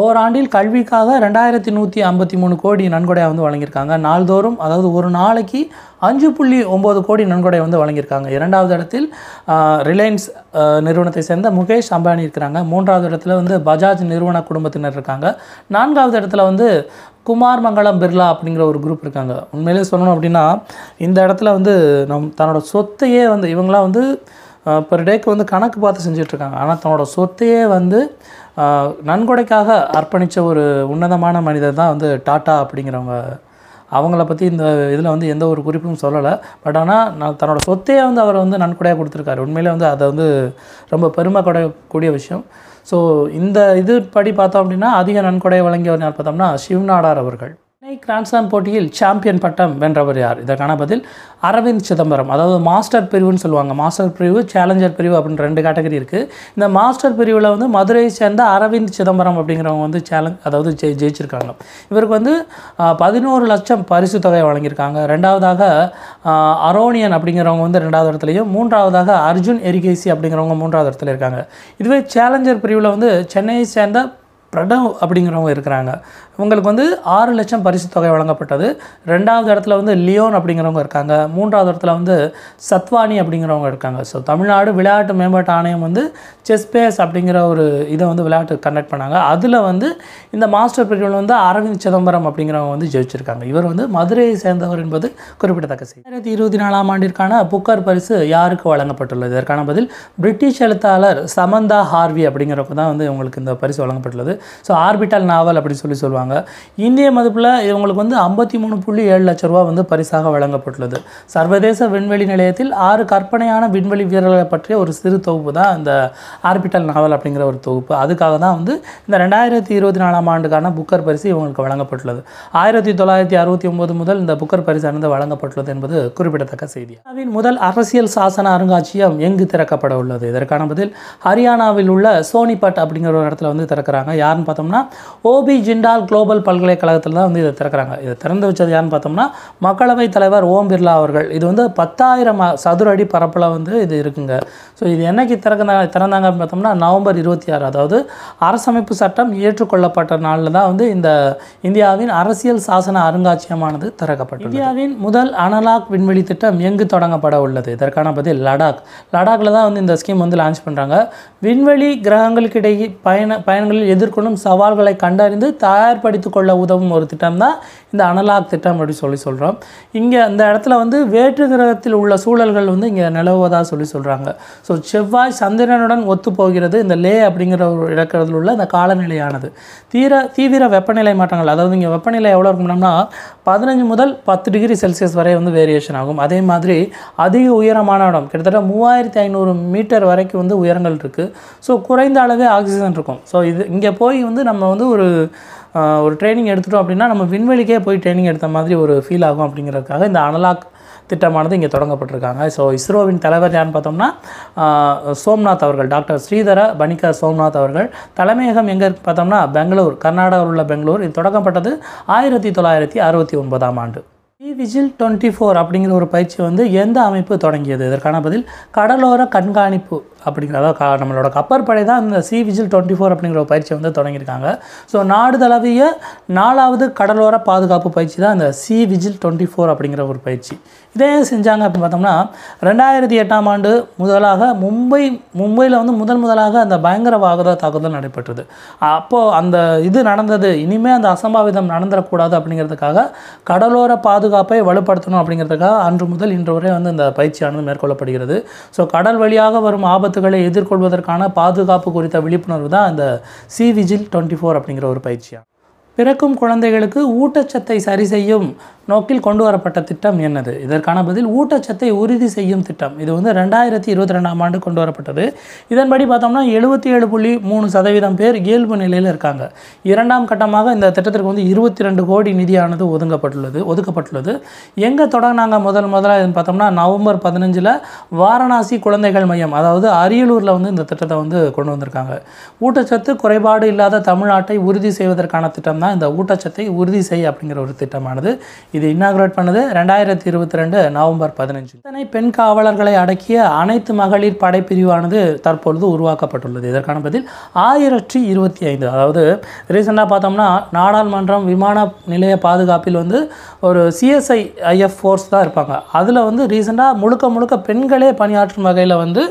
ஓராண்டில் கல்விக்காக ரெண்டாயிரத்தி நூற்றி ஐம்பத்தி மூணு கோடி நன்கொடையாக வந்து வழங்கியிருக்காங்க நாள்தோறும் அதாவது ஒரு நாளைக்கு அஞ்சு புள்ளி ஒம்பது கோடி நன்கொடை வந்து வழங்கியிருக்காங்க இரண்டாவது இடத்தில் ரிலையன்ஸ் நிறுவனத்தை சேர்ந்த முகேஷ் அம்பானி இருக்கிறாங்க மூன்றாவது இடத்துல வந்து பஜாஜ் நிறுவன குடும்பத்தினர் இருக்காங்க நான்காவது இடத்துல வந்து குமார் மங்கலம் பிர்லா அப்படிங்கிற ஒரு குரூப் இருக்காங்க உண்மையிலே சொல்லணும் அப்படின்னா இந்த இடத்துல வந்து நம் தன்னோட சொத்தையே வந்து இவங்களாம் வந்து பெர் டேக்கு வந்து கணக்கு பார்த்து செஞ்சிட்ருக்காங்க ஆனால் தன்னோட சொத்தையே வந்து நன்கொடைக்காக அர்ப்பணித்த ஒரு உன்னதமான மனிதர் தான் வந்து டாட்டா அப்படிங்கிறவங்க அவங்கள பற்றி இந்த இதில் வந்து எந்த ஒரு குறிப்பும் சொல்லலை பட் ஆனால் நான் தன்னோட சொத்தையே வந்து அவர் வந்து நன்கொடையாக கொடுத்துருக்காரு உண்மையிலே வந்து அதை வந்து ரொம்ப பெருமை கூடிய விஷயம் ஸோ இந்த இது படி பார்த்தோம் அப்படின்னா அதிக நன்கொடை வழங்கியவர் யார் பார்த்தோம்னா சிவநாடார் அவர்கள் சென்னை கிராண்ட்ஸ்லாம் போட்டியில் சாம்பியன் பட்டம் வென்றவர் யார் இதற்கான பதில் அரவிந்த் சிதம்பரம் அதாவது மாஸ்டர் பிரிவுன்னு சொல்லுவாங்க மாஸ்டர் பிரிவு சேலஞ்சர் பிரிவு அப்படின்னு ரெண்டு கேட்டகரி இருக்குது இந்த மாஸ்டர் பிரிவில் வந்து மதுரையை சேர்ந்த அரவிந்த் சிதம்பரம் அப்படிங்கிறவங்க வந்து சேலஞ்ச் அதாவது ஜெய் ஜெயிச்சிருக்காங்க இவருக்கு வந்து பதினோரு லட்சம் பரிசு தொகை வழங்கியிருக்காங்க ரெண்டாவதாக அரோனியன் அப்படிங்கிறவங்க வந்து ரெண்டாவது இடத்துலையும் மூன்றாவதாக அர்ஜுன் எரிகேசி அப்படிங்கிறவங்க மூன்றாவது இடத்துல இருக்காங்க இதுவே சேலஞ்சர் பிரிவில் வந்து சென்னையை சேர்ந்த பிரணவ் அப்படிங்கிறவங்க இருக்கிறாங்க இவங்களுக்கு வந்து ஆறு லட்சம் பரிசு தொகை வழங்கப்பட்டது ரெண்டாவது இடத்துல வந்து லியோன் அப்படிங்கிறவங்க இருக்காங்க மூன்றாவது இடத்துல வந்து சத்வானி அப்படிங்கிறவங்க இருக்காங்க ஸோ தமிழ்நாடு விளையாட்டு மேம்பாட்டு ஆணையம் வந்து செஸ்பேஸ் அப்படிங்கிற ஒரு இதை வந்து விளையாட்டு கண்டக்ட் பண்ணாங்க அதில் வந்து இந்த மாஸ்டர் பிரிவில் வந்து அரவிந்த் சிதம்பரம் அப்படிங்கிறவங்க வந்து ஜெயிச்சிருக்காங்க இவர் வந்து மதுரையை சேர்ந்தவர் என்பது குறிப்பிடத்தக்க செய்தி ரெண்டாயிரத்தி இருபத்தி நாலாம் ஆண்டிற்கான புக்கர் பரிசு யாருக்கு வழங்கப்பட்டுள்ளது இதற்கான பதில் பிரிட்டிஷ் எழுத்தாளர் சமந்தா ஹார்வி அப்படிங்கிறப்ப தான் வந்து இவங்களுக்கு இந்த பரிசு வழங்கப்பட்டுள்ளது ஸோ ஆர்பிட்டல் நாவல் அப்படின்னு சொல்லி சொல்லுவாங்க இந்திய மதிப்பில் இவங்களுக்கு வந்து ஐம்பத்தி மூணு புள்ளி ஏழு லட்ச ரூபா வந்து பரிசாக வழங்கப்பட்டுள்ளது சர்வதேச விண்வெளி நிலையத்தில் ஆறு கற்பனையான விண்வெளி வீரர்களை பற்றிய ஒரு சிறு தொகுப்பு தான் இந்த ஆர்பிட்டல் நாவல் அப்படிங்கிற ஒரு தொகுப்பு அதுக்காக தான் வந்து இந்த ரெண்டாயிரத்தி இருபத்தி நாலாம் ஆண்டுக்கான புக்கர் பரிசு இவங்களுக்கு வழங்கப்பட்டுள்ளது ஆயிரத்தி தொள்ளாயிரத்தி அறுபத்தி ஒன்பது முதல் இந்த புக்கர் பரிசு அணிந்து வழங்கப்பட்டுள்ளது என்பது குறிப்பிடத்தக்க செய்தி முதல் அரசியல் சாசன அருங்காட்சியகம் எங்கு திறக்கப்பட உள்ளது இதற்கான பதில் ஹரியானாவில் உள்ள சோனிபட் அப்படிங்கிற ஒரு இடத்துல வந்து திறக்கிறாங்க யார் யாருன்னு பார்த்தோம்னா ஓபி ஜிண்டால் குளோபல் பல்கலைக்கழகத்தில் தான் வந்து இதை திறக்கிறாங்க இதை திறந்து வச்சது யாருன்னு பார்த்தோம்னா மக்களவைத் தலைவர் ஓம் பிர்லா அவர்கள் இது வந்து பத்தாயிரம் சதுர அடி பரப்பில் வந்து இது இருக்குங்க ஸோ இது என்றைக்கு திறக்கிறாங்க திறந்தாங்க பார்த்தோம்னா நவம்பர் இருபத்தி ஆறு அதாவது அரசமைப்பு சட்டம் ஏற்றுக்கொள்ளப்பட்ட நாளில் தான் வந்து இந்த இந்தியாவின் அரசியல் சாசன அருங்காட்சியமானது திறக்கப்பட்டது இந்தியாவின் முதல் அனலாக் விண்வெளி திட்டம் எங்கு தொடங்கப்பட உள்ளது இதற்கான பதில் லடாக் லடாக்கில் தான் வந்து இந்த ஸ்கீம் வந்து லான்ச் பண்ணுறாங்க விண்வெளி கிரகங்களுக்கிடையே பயண பயணங்களில் எதிர்கொள்ளும் சவால்களை கண்டறிந்து தயார்படுத்தி கொள்ள உதவும் ஒரு திட்டம் தான் இந்த அனலாக் திட்டம் அப்படின்னு சொல்லி சொல்கிறோம் இங்கே அந்த இடத்துல வந்து வேற்று கிரகத்தில் உள்ள சூழல்கள் வந்து இங்கே நிலவுவதாக சொல்லி சொல்கிறாங்க ஸோ செவ்வாய் சந்திரனுடன் ஒத்துப்போகிறது இந்த லே அப்படிங்கிற ஒரு இடக்கிறதுல உள்ள இந்த காலநிலையானது தீர தீவிர வெப்பநிலை மாற்றங்கள் அதாவது இங்கே வெப்பநிலை எவ்வளோ இருக்கணும்னா பதினஞ்சு முதல் பத்து டிகிரி செல்சியஸ் வரை வந்து வேரியேஷன் ஆகும் அதே மாதிரி அதிக உயரமான இடம் கிட்டத்தட்ட மூவாயிரத்தி ஐநூறு மீட்டர் வரைக்கும் வந்து உயரங்கள் இருக்குது ஸோ குறைந்த அளவே ஆக்சிஜன் இருக்கும் ஸோ இது இங்கே போய் வந்து நம்ம வந்து ஒரு ஒரு ட்ரைனிங் எடுத்துட்டோம் அப்படின்னா நம்ம விண்வெளிக்கே போய் ட்ரைனிங் எடுத்த மாதிரி ஒரு ஃபீல் ஆகும் அப்படிங்கிறதுக்காக இந்த அனலாக் திட்டமானது இங்கே தொடங்கப்பட்டிருக்காங்க ஸோ இஸ்ரோவின் தலைவர் யாருன்னு பார்த்தோம்னா சோம்நாத் அவர்கள் டாக்டர் ஸ்ரீதர பணிகர் சோம்நாத் அவர்கள் தலைமையகம் எங்கே பார்த்தோம்னா பெங்களூர் கர்நாடகாவில் உள்ள பெங்களூர் இது தொடங்கப்பட்டது ஆயிரத்தி தொள்ளாயிரத்தி அறுபத்தி ஒன்பதாம் ஆண்டு விஜில் டுவெண்ட்டி ஃபோர் அப்படிங்கிற ஒரு பயிற்சி வந்து எந்த அமைப்பு தொடங்கியது இதற்கான பதில் கடலோர கண்காணிப்பு அப்படிங்கிறத கா நம்மளோட கப்பற்படை தான் இந்த சி விஜில் டுவெண்ட்டி ஃபோர் அப்படிங்கிற ஒரு பயிற்சி வந்து தொடங்கியிருக்காங்க ஸோ நாடு தளவிய நாலாவது கடலோர பாதுகாப்பு பயிற்சி தான் இந்த சி விஜில் டுவெண்ட்டி ஃபோர் அப்படிங்கிற ஒரு பயிற்சி இதே செஞ்சாங்க அப்படின்னு பார்த்தோம்னா ரெண்டாயிரத்தி எட்டாம் ஆண்டு முதலாக மும்பை மும்பையில் வந்து முதல் முதலாக அந்த பயங்கரவாத தாக்குதல் நடைபெற்றது அப்போது அந்த இது நடந்தது இனிமேல் அந்த அசம்பாவிதம் நடந்துடக்கூடாது அப்படிங்கிறதுக்காக கடலோர பாதுகாப்பு பாதுகாப்பை வலுப்படுத்தணும் அப்படிங்கிறதுக்காக அன்று முதல் இன்று வரை வந்து இந்த பயிற்சியானது மேற்கொள்ளப்படுகிறது ஸோ கடல் வழியாக வரும் ஆபத்துகளை எதிர்கொள்வதற்கான பாதுகாப்பு குறித்த விழிப்புணர்வு தான் இந்த சி விஜில் டுவெண்ட்டி ஃபோர் அப்படிங்கிற ஒரு பயிற்சியாக பிறக்கும் குழந்தைகளுக்கு ஊட்டச்சத்தை சரி செய்யும் நோக்கில் கொண்டு வரப்பட்ட திட்டம் என்னது இதற்கான பதில் ஊட்டச்சத்தை உறுதி செய்யும் திட்டம் இது வந்து ரெண்டாயிரத்தி இருபத்தி ரெண்டாம் ஆண்டு கொண்டு வரப்பட்டது இதன்படி பார்த்தோம்னா எழுபத்தி ஏழு புள்ளி மூணு சதவீதம் பேர் இயல்பு நிலையில் இருக்காங்க இரண்டாம் கட்டமாக இந்த திட்டத்திற்கு வந்து இருபத்தி ரெண்டு கோடி நிதியானது ஒதுங்கப்பட்டுள்ளது ஒதுக்கப்பட்டுள்ளது எங்கே தொடங்கினாங்க முதல் முதலாக பார்த்தோம்னா நவம்பர் பதினஞ்சில் வாரணாசி குழந்தைகள் மையம் அதாவது அரியலூரில் வந்து இந்த திட்டத்தை வந்து கொண்டு வந்திருக்காங்க ஊட்டச்சத்து குறைபாடு இல்லாத தமிழ்நாட்டை உறுதி செய்வதற்கான திட்டம் தான் இந்த ஊட்டச்சத்தை உறுதி செய் அப்படிங்கிற ஒரு திட்டமானது இது இன்னாகுரேட் பண்ணது ரெண்டாயிரத்தி இருபத்தி ரெண்டு நவம்பர் பதினஞ்சு இத்தனை பெண் காவலர்களை அடக்கிய அனைத்து மகளிர் படைப்பிரிவானது தற்பொழுது உருவாக்கப்பட்டுள்ளது இதற்கான பதில் ஆயிரத்தி இருபத்தி ஐந்து அதாவது ரீசெண்டாக பார்த்தோம்னா நாடாளுமன்றம் விமான நிலைய பாதுகாப்பில் வந்து ஒரு சிஎஸ்ஐ ஐஎஃப் ஃபோர்ஸ் தான் இருப்பாங்க அதில் வந்து ரீசெண்டாக முழுக்க முழுக்க பெண்களே பணியாற்றும் வகையில் வந்து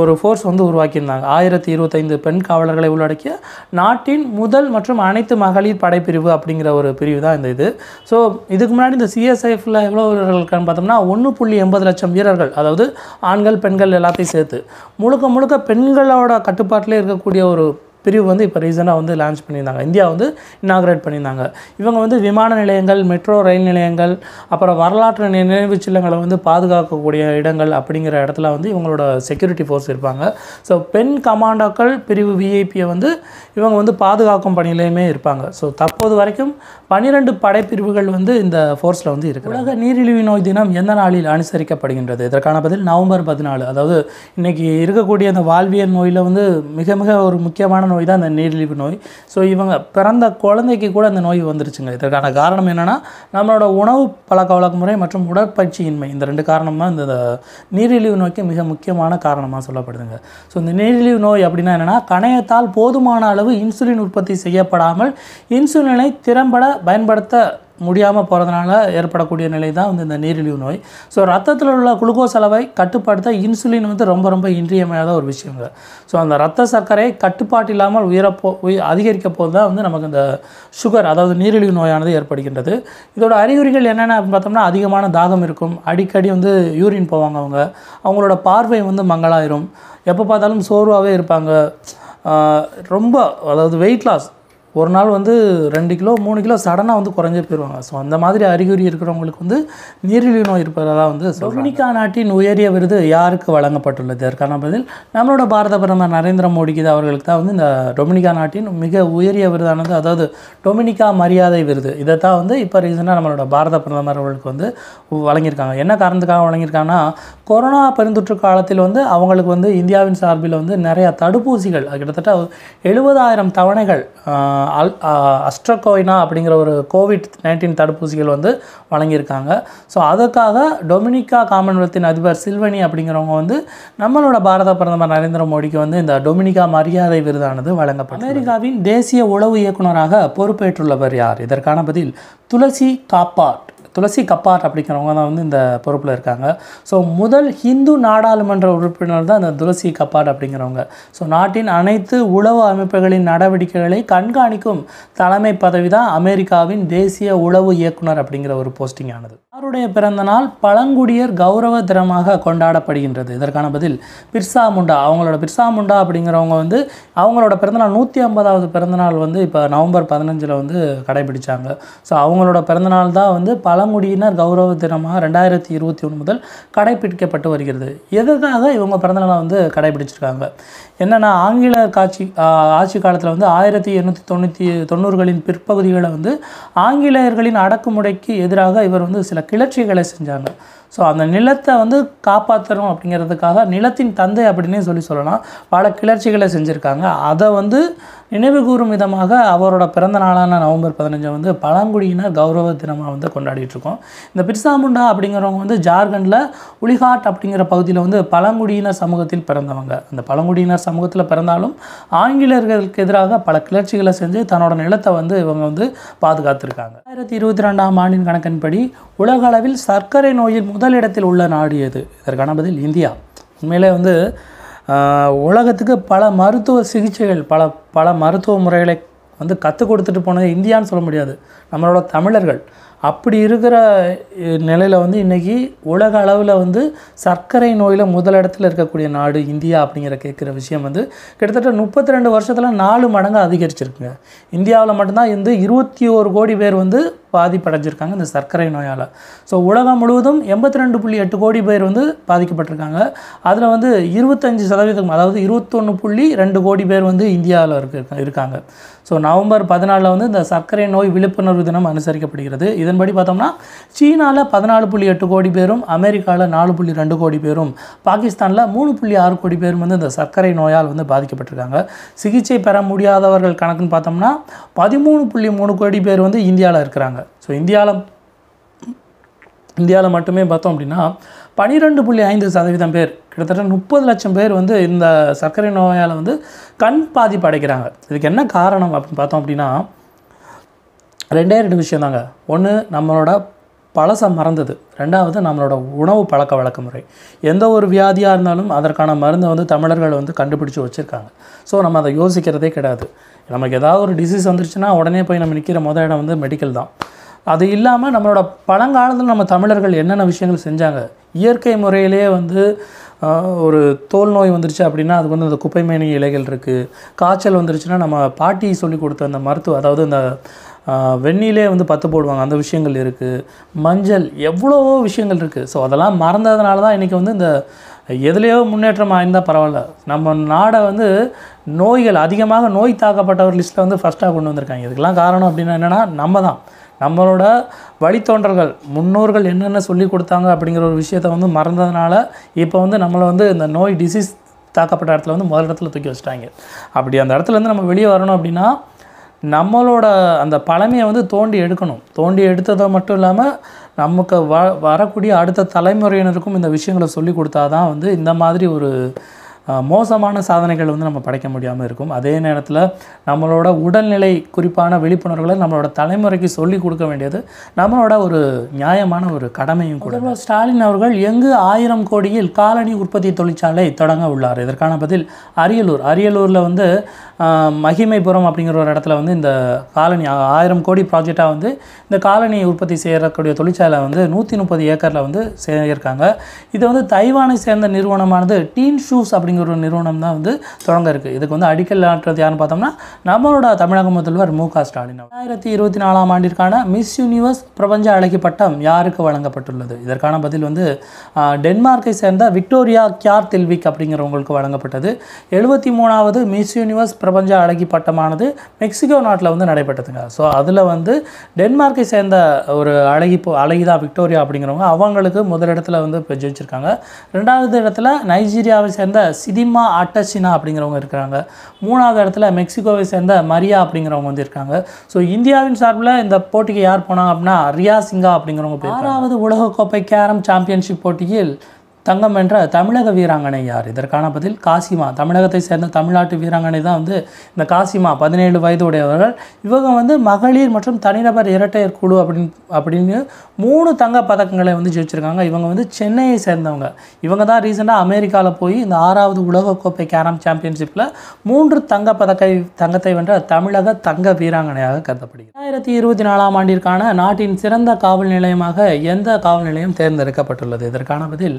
ஒரு ஃபோர்ஸ் வந்து உருவாக்கியிருந்தாங்க ஆயிரத்தி இருபத்தைந்து பெண் காவலர்களை உள்ளடக்கிய நாட்டின் முதல் மற்றும் அனைத்து மகளிர் படைப்பிரிவு அப்படிங்கிற ஒரு பிரிவு தான் இந்த இது ஸோ இதுக்கு முன்னாடி இந்த சிஎஸ்ஐஃபில் எவ்வளோ வீரர்களுக்கான்னு பார்த்தோம்னா ஒன்று புள்ளி எண்பது லட்சம் வீரர்கள் அதாவது ஆண்கள் பெண்கள் எல்லாத்தையும் சேர்த்து முழுக்க முழுக்க பெண்களோட கட்டுப்பாட்டிலே இருக்கக்கூடிய ஒரு பிரிவு வந்து இப்போ ரீசெண்டாக வந்து லான்ச் பண்ணியிருந்தாங்க இந்தியா வந்து இனாக்ரேட் பண்ணியிருந்தாங்க இவங்க வந்து விமான நிலையங்கள் மெட்ரோ ரயில் நிலையங்கள் அப்புறம் வரலாற்று நினைவு சின்னங்களை வந்து பாதுகாக்கக்கூடிய இடங்கள் அப்படிங்கிற இடத்துல வந்து இவங்களோட செக்யூரிட்டி ஃபோர்ஸ் இருப்பாங்க ஸோ பெண் கமாண்டோக்கள் பிரிவு விஐபியை வந்து இவங்க வந்து பாதுகாக்கும் பணியிலையுமே இருப்பாங்க ஸோ தற்போது வரைக்கும் பனிரெண்டு படைப்பிரிவுகள் வந்து இந்த ஃபோர்ஸில் வந்து இருக்குது உலக நீரிழிவு நோய் தினம் எந்த நாளில் அனுசரிக்கப்படுகின்றது இதற்கான பதில் நவம்பர் பதினாலு அதாவது இன்றைக்கி இருக்கக்கூடிய அந்த வாழ்வியல் நோயில் வந்து மிக மிக ஒரு முக்கியமான நோய் நோய் தான் இந்த நீரிழிவு நோய் ஸோ இவங்க பிறந்த குழந்தைக்கு கூட அந்த நோய் வந்துருச்சுங்க இதற்கான காரணம் என்னென்னா நம்மளோட உணவு பழக்க வழக்க முறை மற்றும் உடற்பயிற்சியின்மை இந்த ரெண்டு காரணமாக இந்த நீரிழிவு நோய்க்கு மிக முக்கியமான காரணமாக சொல்லப்படுதுங்க ஸோ இந்த நீரிழிவு நோய் அப்படின்னா என்னென்னா கணையத்தால் போதுமான அளவு இன்சுலின் உற்பத்தி செய்யப்படாமல் இன்சுலினை திறம்பட பயன்படுத்த முடியாமல் போகிறதுனால ஏற்படக்கூடிய நிலை தான் வந்து இந்த நீரிழிவு நோய் ஸோ ரத்தத்தில் உள்ள குளுக்கோஸ் அளவை கட்டுப்படுத்த இன்சுலின் வந்து ரொம்ப ரொம்ப இன்றியமையாத ஒரு விஷயங்க ஸோ அந்த ரத்த சர்க்கரை கட்டுப்பாட்டு இல்லாமல் உயரப்போ உய அதிகரிக்க போது தான் வந்து நமக்கு இந்த சுகர் அதாவது நீரிழிவு நோயானது ஏற்படுகின்றது இதோட அறிகுறிகள் என்னென்ன அப்படின்னு பார்த்தோம்னா அதிகமான தாகம் இருக்கும் அடிக்கடி வந்து யூரின் போவாங்க அவங்க அவங்களோட பார்வை வந்து மங்களாயிரும் எப்போ பார்த்தாலும் சோர்வாகவே இருப்பாங்க ரொம்ப அதாவது வெயிட் லாஸ் ஒரு நாள் வந்து ரெண்டு கிலோ மூணு கிலோ சடனாக வந்து குறைஞ்சே போயிடுவாங்க ஸோ அந்த மாதிரி அறிகுறி இருக்கிறவங்களுக்கு வந்து நீரிழிவு நோய் இருப்பதாக வந்து டொமினிக்கா நாட்டின் உயரிய விருது யாருக்கு வழங்கப்பட்டுள்ளது அதற்கான பதில் நம்மளோட பாரத பிரதமர் நரேந்திர மோடிக்கு அவர்களுக்கு தான் வந்து இந்த டொமினிகா நாட்டின் மிக உயரிய விருதானது அதாவது டொமினிக்கா மரியாதை விருது இதை தான் வந்து இப்போ ரீசெண்டாக நம்மளோட பாரத பிரதமர் அவர்களுக்கு வந்து வழங்கியிருக்காங்க என்ன காரணத்துக்காக வழங்கியிருக்காங்கன்னா கொரோனா பெருந்தொற்று காலத்தில் வந்து அவங்களுக்கு வந்து இந்தியாவின் சார்பில் வந்து நிறையா தடுப்பூசிகள் கிட்டத்தட்ட எழுபதாயிரம் தவணைகள் அல் அஸ்ட்ரகோயினா அப்படிங்கிற ஒரு கோவிட் நைன்டீன் தடுப்பூசிகள் வந்து வழங்கியிருக்காங்க ஸோ அதற்காக டொமினிக்கா காமன்வெல்த்தின் அதிபர் சில்வனி அப்படிங்கிறவங்க வந்து நம்மளோட பாரத பிரதமர் நரேந்திர மோடிக்கு வந்து இந்த டொமினிகா மரியாதை விருதானது வழங்கப்படும் அமெரிக்காவின் தேசிய உளவு இயக்குநராக பொறுப்பேற்றுள்ளவர் யார் இதற்கான பதில் துளசி காப்பாட் துளசி கப்பாட் அப்படிங்கிறவங்க தான் வந்து இந்த பொறுப்பில் இருக்காங்க ஸோ முதல் ஹிந்து நாடாளுமன்ற உறுப்பினர் தான் இந்த துளசி கப்பாட் அப்படிங்கிறவங்க ஸோ நாட்டின் அனைத்து உளவு அமைப்புகளின் நடவடிக்கைகளை கண்காணிக்கும் தலைமை பதவி தான் அமெரிக்காவின் தேசிய உளவு இயக்குனர் அப்படிங்கிற ஒரு போஸ்டிங் ஆனது யாருடைய பிறந்தநாள் பழங்குடியர் கௌரவ தினமாக கொண்டாடப்படுகின்றது இதற்கான பதில் பிர்சா முண்டா அவங்களோட பிர்சா முண்டா அப்படிங்கிறவங்க வந்து அவங்களோட பிறந்தநாள் நூற்றி ஐம்பதாவது பிறந்தநாள் வந்து இப்போ நவம்பர் பதினஞ்சில் வந்து கடைபிடிச்சாங்க ஸோ அவங்களோட பிறந்தநாள் தான் வந்து பழங்குடியினர் கௌரவ தினமாக ரெண்டாயிரத்தி இருபத்தி ஒன்று முதல் கடைபிடிக்கப்பட்டு வருகிறது எதற்காக இவங்க பிறந்தநாளை வந்து கடைபிடிச்சிருக்காங்க என்னென்னா ஆங்கில காட்சி ஆட்சி காலத்தில் வந்து ஆயிரத்தி எண்ணூற்றி தொண்ணூற்றி தொண்ணூறுகளின் பிற்பகுதிகளை வந்து ஆங்கிலேயர்களின் அடக்குமுறைக்கு எதிராக இவர் வந்து சில கிளர்ச்சிகளை செஞ்சாங்க ஸோ அந்த நிலத்தை வந்து காப்பாற்றணும் அப்படிங்கிறதுக்காக நிலத்தின் தந்தை அப்படின்னே சொல்லி சொல்லலாம் பல கிளர்ச்சிகளை செஞ்சுருக்காங்க அதை வந்து நினைவு கூறும் விதமாக அவரோட பிறந்த நாளான நவம்பர் பதினஞ்சை வந்து பழங்குடியினர் கௌரவ தினமாக வந்து கொண்டாடிட்டுருக்கோம் இந்த பிர்சாமுண்டா அப்படிங்கிறவங்க வந்து ஜார்க்கண்டில் உளிகாட் அப்படிங்கிற பகுதியில் வந்து பழங்குடியினர் சமூகத்தில் பிறந்தவங்க அந்த பழங்குடியினர் சமூகத்தில் பிறந்தாலும் ஆங்கிலேயர்களுக்கு எதிராக பல கிளர்ச்சிகளை செஞ்சு தன்னோட நிலத்தை வந்து இவங்க வந்து பாதுகாத்துருக்காங்க ஆயிரத்தி இருபத்தி ரெண்டாம் ஆண்டின் கணக்கின்படி உலகளவில் சர்க்கரை நோயில் முதலிடத்தில் உள்ள நாடு எது இதற்கான பதில் இந்தியா உண்மையிலே வந்து உலகத்துக்கு பல மருத்துவ சிகிச்சைகள் பல பல மருத்துவ முறைகளை வந்து கற்றுக் கொடுத்துட்டு போனது இந்தியான்னு சொல்ல முடியாது நம்மளோட தமிழர்கள் அப்படி இருக்கிற நிலையில் வந்து இன்றைக்கி உலக அளவில் வந்து சர்க்கரை நோயில் முதலிடத்தில் இருக்கக்கூடிய நாடு இந்தியா அப்படிங்கிற கேட்குற விஷயம் வந்து கிட்டத்தட்ட முப்பத்தி ரெண்டு வருஷத்தில் நாலு மடங்கு அதிகரிச்சிருக்குங்க இந்தியாவில் மட்டும்தான் வந்து இருபத்தி ஒரு கோடி பேர் வந்து பாதிப்படைஞ்சிருக்காங்க இந்த சர்க்கரை நோயால் ஸோ உலகம் முழுவதும் எண்பத்தி ரெண்டு புள்ளி எட்டு கோடி பேர் வந்து பாதிக்கப்பட்டிருக்காங்க அதில் வந்து இருபத்தஞ்சி சதவீதம் அதாவது இருபத்தொன்று புள்ளி ரெண்டு கோடி பேர் வந்து இந்தியாவில் இருக்கு இருக்காங்க ஸோ நவம்பர் பதினாலில் வந்து இந்த சர்க்கரை நோய் விழிப்புணர்வு தினம் அனுசரிக்கப்படுகிறது இதன்படி பார்த்தோம்னா சீனாவில் பதினாலு புள்ளி எட்டு கோடி பேரும் அமெரிக்காவில் நாலு புள்ளி ரெண்டு கோடி பேரும் பாகிஸ்தானில் மூணு புள்ளி ஆறு கோடி பேரும் வந்து இந்த சர்க்கரை நோயால் வந்து பாதிக்கப்பட்டிருக்காங்க சிகிச்சை பெற முடியாதவர்கள் கணக்குன்னு பார்த்தோம்னா பதிமூணு புள்ளி மூணு கோடி பேர் வந்து இந்தியாவில் இருக்கிறாங்க ஸோ இந்தியாவில் இந்தியாவில் மட்டுமே பார்த்தோம் அப்படின்னா பனிரெண்டு புள்ளி ஐந்து சதவீதம் பேர் கிட்டத்தட்ட முப்பது லட்சம் பேர் வந்து இந்த சர்க்கரை நோயால் வந்து கண் பாதிப்பு அடைக்கிறாங்க இதுக்கு என்ன காரணம் அப்படின்னு பார்த்தோம் அப்படின்னா ரெண்டே ரெண்டு விஷயம் தாங்க ஒன்று நம்மளோட பழசம் மறந்தது ரெண்டாவது நம்மளோட உணவு பழக்க வழக்க முறை எந்த ஒரு வியாதியாக இருந்தாலும் அதற்கான மருந்தை வந்து தமிழர்கள் வந்து கண்டுபிடிச்சி வச்சுருக்காங்க ஸோ நம்ம அதை யோசிக்கிறதே கிடையாது நமக்கு ஏதாவது ஒரு டிசீஸ் வந்துருச்சுன்னா உடனே போய் நம்ம நிற்கிற மொதல் இடம் வந்து மெடிக்கல் தான் அது இல்லாமல் நம்மளோட பழங்காலத்தில் நம்ம தமிழர்கள் என்னென்ன விஷயங்கள் செஞ்சாங்க இயற்கை முறையிலேயே வந்து ஒரு தோல் நோய் வந்துருச்சு அப்படின்னா அதுக்கு வந்து அந்த குப்பைமேனி இலைகள் இருக்குது காய்ச்சல் வந்துருச்சுன்னா நம்ம பாட்டி சொல்லி கொடுத்த அந்த மருத்துவ அதாவது அந்த வெந்நிலே வந்து பத்து போடுவாங்க அந்த விஷயங்கள் இருக்குது மஞ்சள் எவ்வளவோ விஷயங்கள் இருக்குது ஸோ அதெல்லாம் மறந்ததுனால தான் இன்றைக்கி வந்து இந்த எதுலேயோ முன்னேற்றம் ஆயிருந்தால் பரவாயில்ல நம்ம நாடை வந்து நோய்கள் அதிகமாக நோய் தாக்கப்பட்டவர் லிஸ்ட்டில் வந்து ஃபஸ்ட்டாக கொண்டு வந்திருக்காங்க இதுக்கெல்லாம் காரணம் அப்படின்னா என்னென்னா நம்ம தான் நம்மளோட வழித்தோன்றல்கள் முன்னோர்கள் என்னென்ன சொல்லி கொடுத்தாங்க அப்படிங்கிற ஒரு விஷயத்தை வந்து மறந்ததுனால இப்போ வந்து நம்மளை வந்து இந்த நோய் டிசீஸ் தாக்கப்பட்ட இடத்துல வந்து முதல் இடத்துல தூக்கி வச்சுட்டாங்க அப்படி அந்த இடத்துலேருந்து நம்ம வெளியே வரணும் அப்படின்னா நம்மளோட அந்த பழமையை வந்து தோண்டி எடுக்கணும் தோண்டி எடுத்ததை மட்டும் இல்லாமல் நமக்கு வ வரக்கூடிய அடுத்த தலைமுறையினருக்கும் இந்த விஷயங்களை சொல்லி கொடுத்தா தான் வந்து இந்த மாதிரி ஒரு மோசமான சாதனைகள் வந்து நம்ம படைக்க முடியாமல் இருக்கும் அதே நேரத்தில் நம்மளோட உடல்நிலை குறிப்பான விழிப்புணர்வுகளை நம்மளோட தலைமுறைக்கு சொல்லிக் கொடுக்க வேண்டியது நம்மளோட ஒரு நியாயமான ஒரு கடமையும் கூட ஸ்டாலின் அவர்கள் எங்கு ஆயிரம் கோடியில் காலணி உற்பத்தி தொழிற்சாலை தொடங்க உள்ளார் இதற்கான பதில் அரியலூர் அரியலூரில் வந்து மகிமைபுரம் அப்படிங்கிற ஒரு இடத்துல வந்து இந்த காலனி ஆயிரம் கோடி ப்ராஜெக்டாக வந்து இந்த காலனி உற்பத்தி செய்யக்கூடிய தொழிற்சாலை வந்து நூற்றி முப்பது ஏக்கரில் வந்து செய்யிருக்காங்க இதை வந்து தைவானை சேர்ந்த நிறுவனமானது டீன் ஷூஸ் அப்படிங்கிற ஒரு நிறுவனம் தான் வந்து தொடங்க இருக்குது இதுக்கு வந்து அடிக்கல் ஆட்டுறது யாருன்னு பார்த்தோம்னா நம்மளோட தமிழக முதல்வர் மு க ஸ்டாலின் ரெண்டாயிரத்தி இருபத்தி நாலாம் ஆண்டிற்கான மிஸ் யூனிவர்ஸ் பிரபஞ்ச அழகி பட்டம் யாருக்கு வழங்கப்பட்டுள்ளது இதற்கான பதில் வந்து டென்மார்க்கை சேர்ந்த விக்டோரியா கியார் தெல்விக் அப்படிங்கிறவங்களுக்கு வழங்கப்பட்டது எழுபத்தி மூணாவது மிஸ் யூனிவர்ஸ் பிரபஞ்ச அழகி பட்டமானது மெக்சிகோ நாட்டில் வந்து நடைபெற்றதுங்க ஸோ அதில் வந்து டென்மார்க்கை சேர்ந்த ஒரு அழகி அழகிதா விக்டோரியா அப்படிங்கிறவங்க அவங்களுக்கு முதலிடத்தில் வந்து இப்போ ஜெயிச்சிருக்காங்க ரெண்டாவது இடத்துல நைஜீரியாவை சேர்ந்த சிதிமா அட்டசினா அப்படிங்கிறவங்க இருக்கிறாங்க மூணாவது இடத்துல மெக்சிகோவை சேர்ந்த மரியா அப்படிங்கிறவங்க வந்து இருக்காங்க ஸோ இந்தியாவின் சார்பில் இந்த போட்டிக்கு யார் போனாங்க அப்படின்னா ரியா சிங்கா அப்படிங்கிறவங்க ஆறாவது உலகக்கோப்பை கேரம் சாம்பியன்ஷிப் போட்டியில் தங்கம் என்ற தமிழக வீராங்கனை யார் இதற்கான பதில் காசிமா தமிழகத்தை சேர்ந்த தமிழ்நாட்டு வீராங்கனை தான் வந்து இந்த காசிமா பதினேழு வயது உடையவர்கள் இவங்க வந்து மகளிர் மற்றும் தனிநபர் இரட்டையர் குழு அப்படின்னு அப்படின்னு மூணு தங்க பதக்கங்களை வந்து ஜெயிச்சிருக்காங்க இவங்க வந்து சென்னையை சேர்ந்தவங்க இவங்க தான் ரீசெண்டாக அமெரிக்காவில் போய் இந்த ஆறாவது உலகக்கோப்பை கேரம் சாம்பியன்ஷிப்பில் மூன்று தங்க பதக்கை தங்கத்தை வென்ற தமிழக தங்க வீராங்கனையாக கருதப்படுகிறது ரெண்டாயிரத்தி இருபத்தி நாலாம் ஆண்டிற்கான நாட்டின் சிறந்த காவல் நிலையமாக எந்த காவல் நிலையம் தேர்ந்தெடுக்கப்பட்டுள்ளது இதற்கான பதில்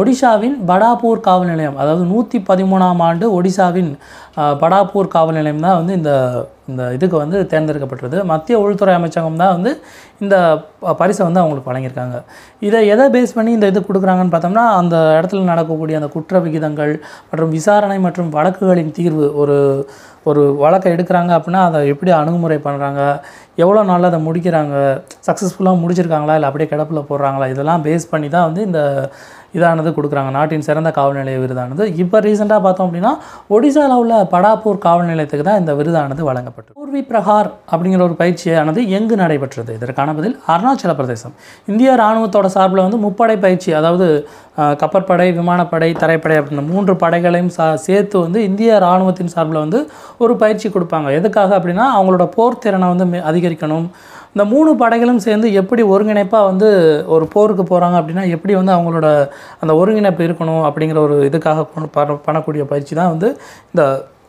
ஒடிஷாவின் படாபூர் காவல் நிலையம் அதாவது நூற்றி பதிமூணாம் ஆண்டு ஒடிசாவின் படாப்பூர் காவல் நிலையம் தான் வந்து இந்த இந்த இதுக்கு வந்து தேர்ந்தெடுக்கப்பட்டது மத்திய உள்துறை அமைச்சகம் தான் வந்து இந்த பரிசை வந்து அவங்களுக்கு வழங்கியிருக்காங்க இதை எதை பேஸ் பண்ணி இந்த இது கொடுக்குறாங்கன்னு பார்த்தோம்னா அந்த இடத்துல நடக்கக்கூடிய அந்த குற்ற விகிதங்கள் மற்றும் விசாரணை மற்றும் வழக்குகளின் தீர்வு ஒரு ஒரு வழக்கை எடுக்கிறாங்க அப்படின்னா அதை எப்படி அணுகுமுறை பண்ணுறாங்க எவ்வளோ நாளில் அதை முடிக்கிறாங்க சக்ஸஸ்ஃபுல்லாக முடிச்சிருக்காங்களா இல்லை அப்படியே கிடப்பில் போடுறாங்களா இதெல்லாம் பேஸ் பண்ணி தான் வந்து இந்த இதானது கொடுக்குறாங்க நாட்டின் சிறந்த காவல்நிலைய விருதானது இப்போ ரீசெண்டாக பார்த்தோம் அப்படின்னா ஒடிசாவில் உள்ள படாப்பூர் காவல் நிலையத்துக்கு தான் இந்த விருதானது வழங்கப்பட்டது பூர்வி பிரகார் அப்படிங்கிற ஒரு பயிற்சியானது எங்கு நடைபெற்றது இதற்கான பதில் அருணாச்சல பிரதேசம் இந்திய இராணுவத்தோட சார்பில் வந்து முப்படை பயிற்சி அதாவது கப்பற்படை விமானப்படை தரைப்படை அப்படி மூன்று படைகளையும் சா சேர்த்து வந்து இந்திய இராணுவத்தின் சார்பில் வந்து ஒரு பயிற்சி கொடுப்பாங்க எதுக்காக அப்படின்னா அவங்களோட போர் திறனை வந்து அதிகரிக்கணும் இந்த மூணு படைகளும் சேர்ந்து எப்படி ஒருங்கிணைப்பாக வந்து ஒரு போருக்கு போகிறாங்க அப்படின்னா எப்படி வந்து அவங்களோட அந்த ஒருங்கிணைப்பு இருக்கணும் அப்படிங்கிற ஒரு இதுக்காக பண்ணக்கூடிய பயிற்சி தான் வந்து இந்த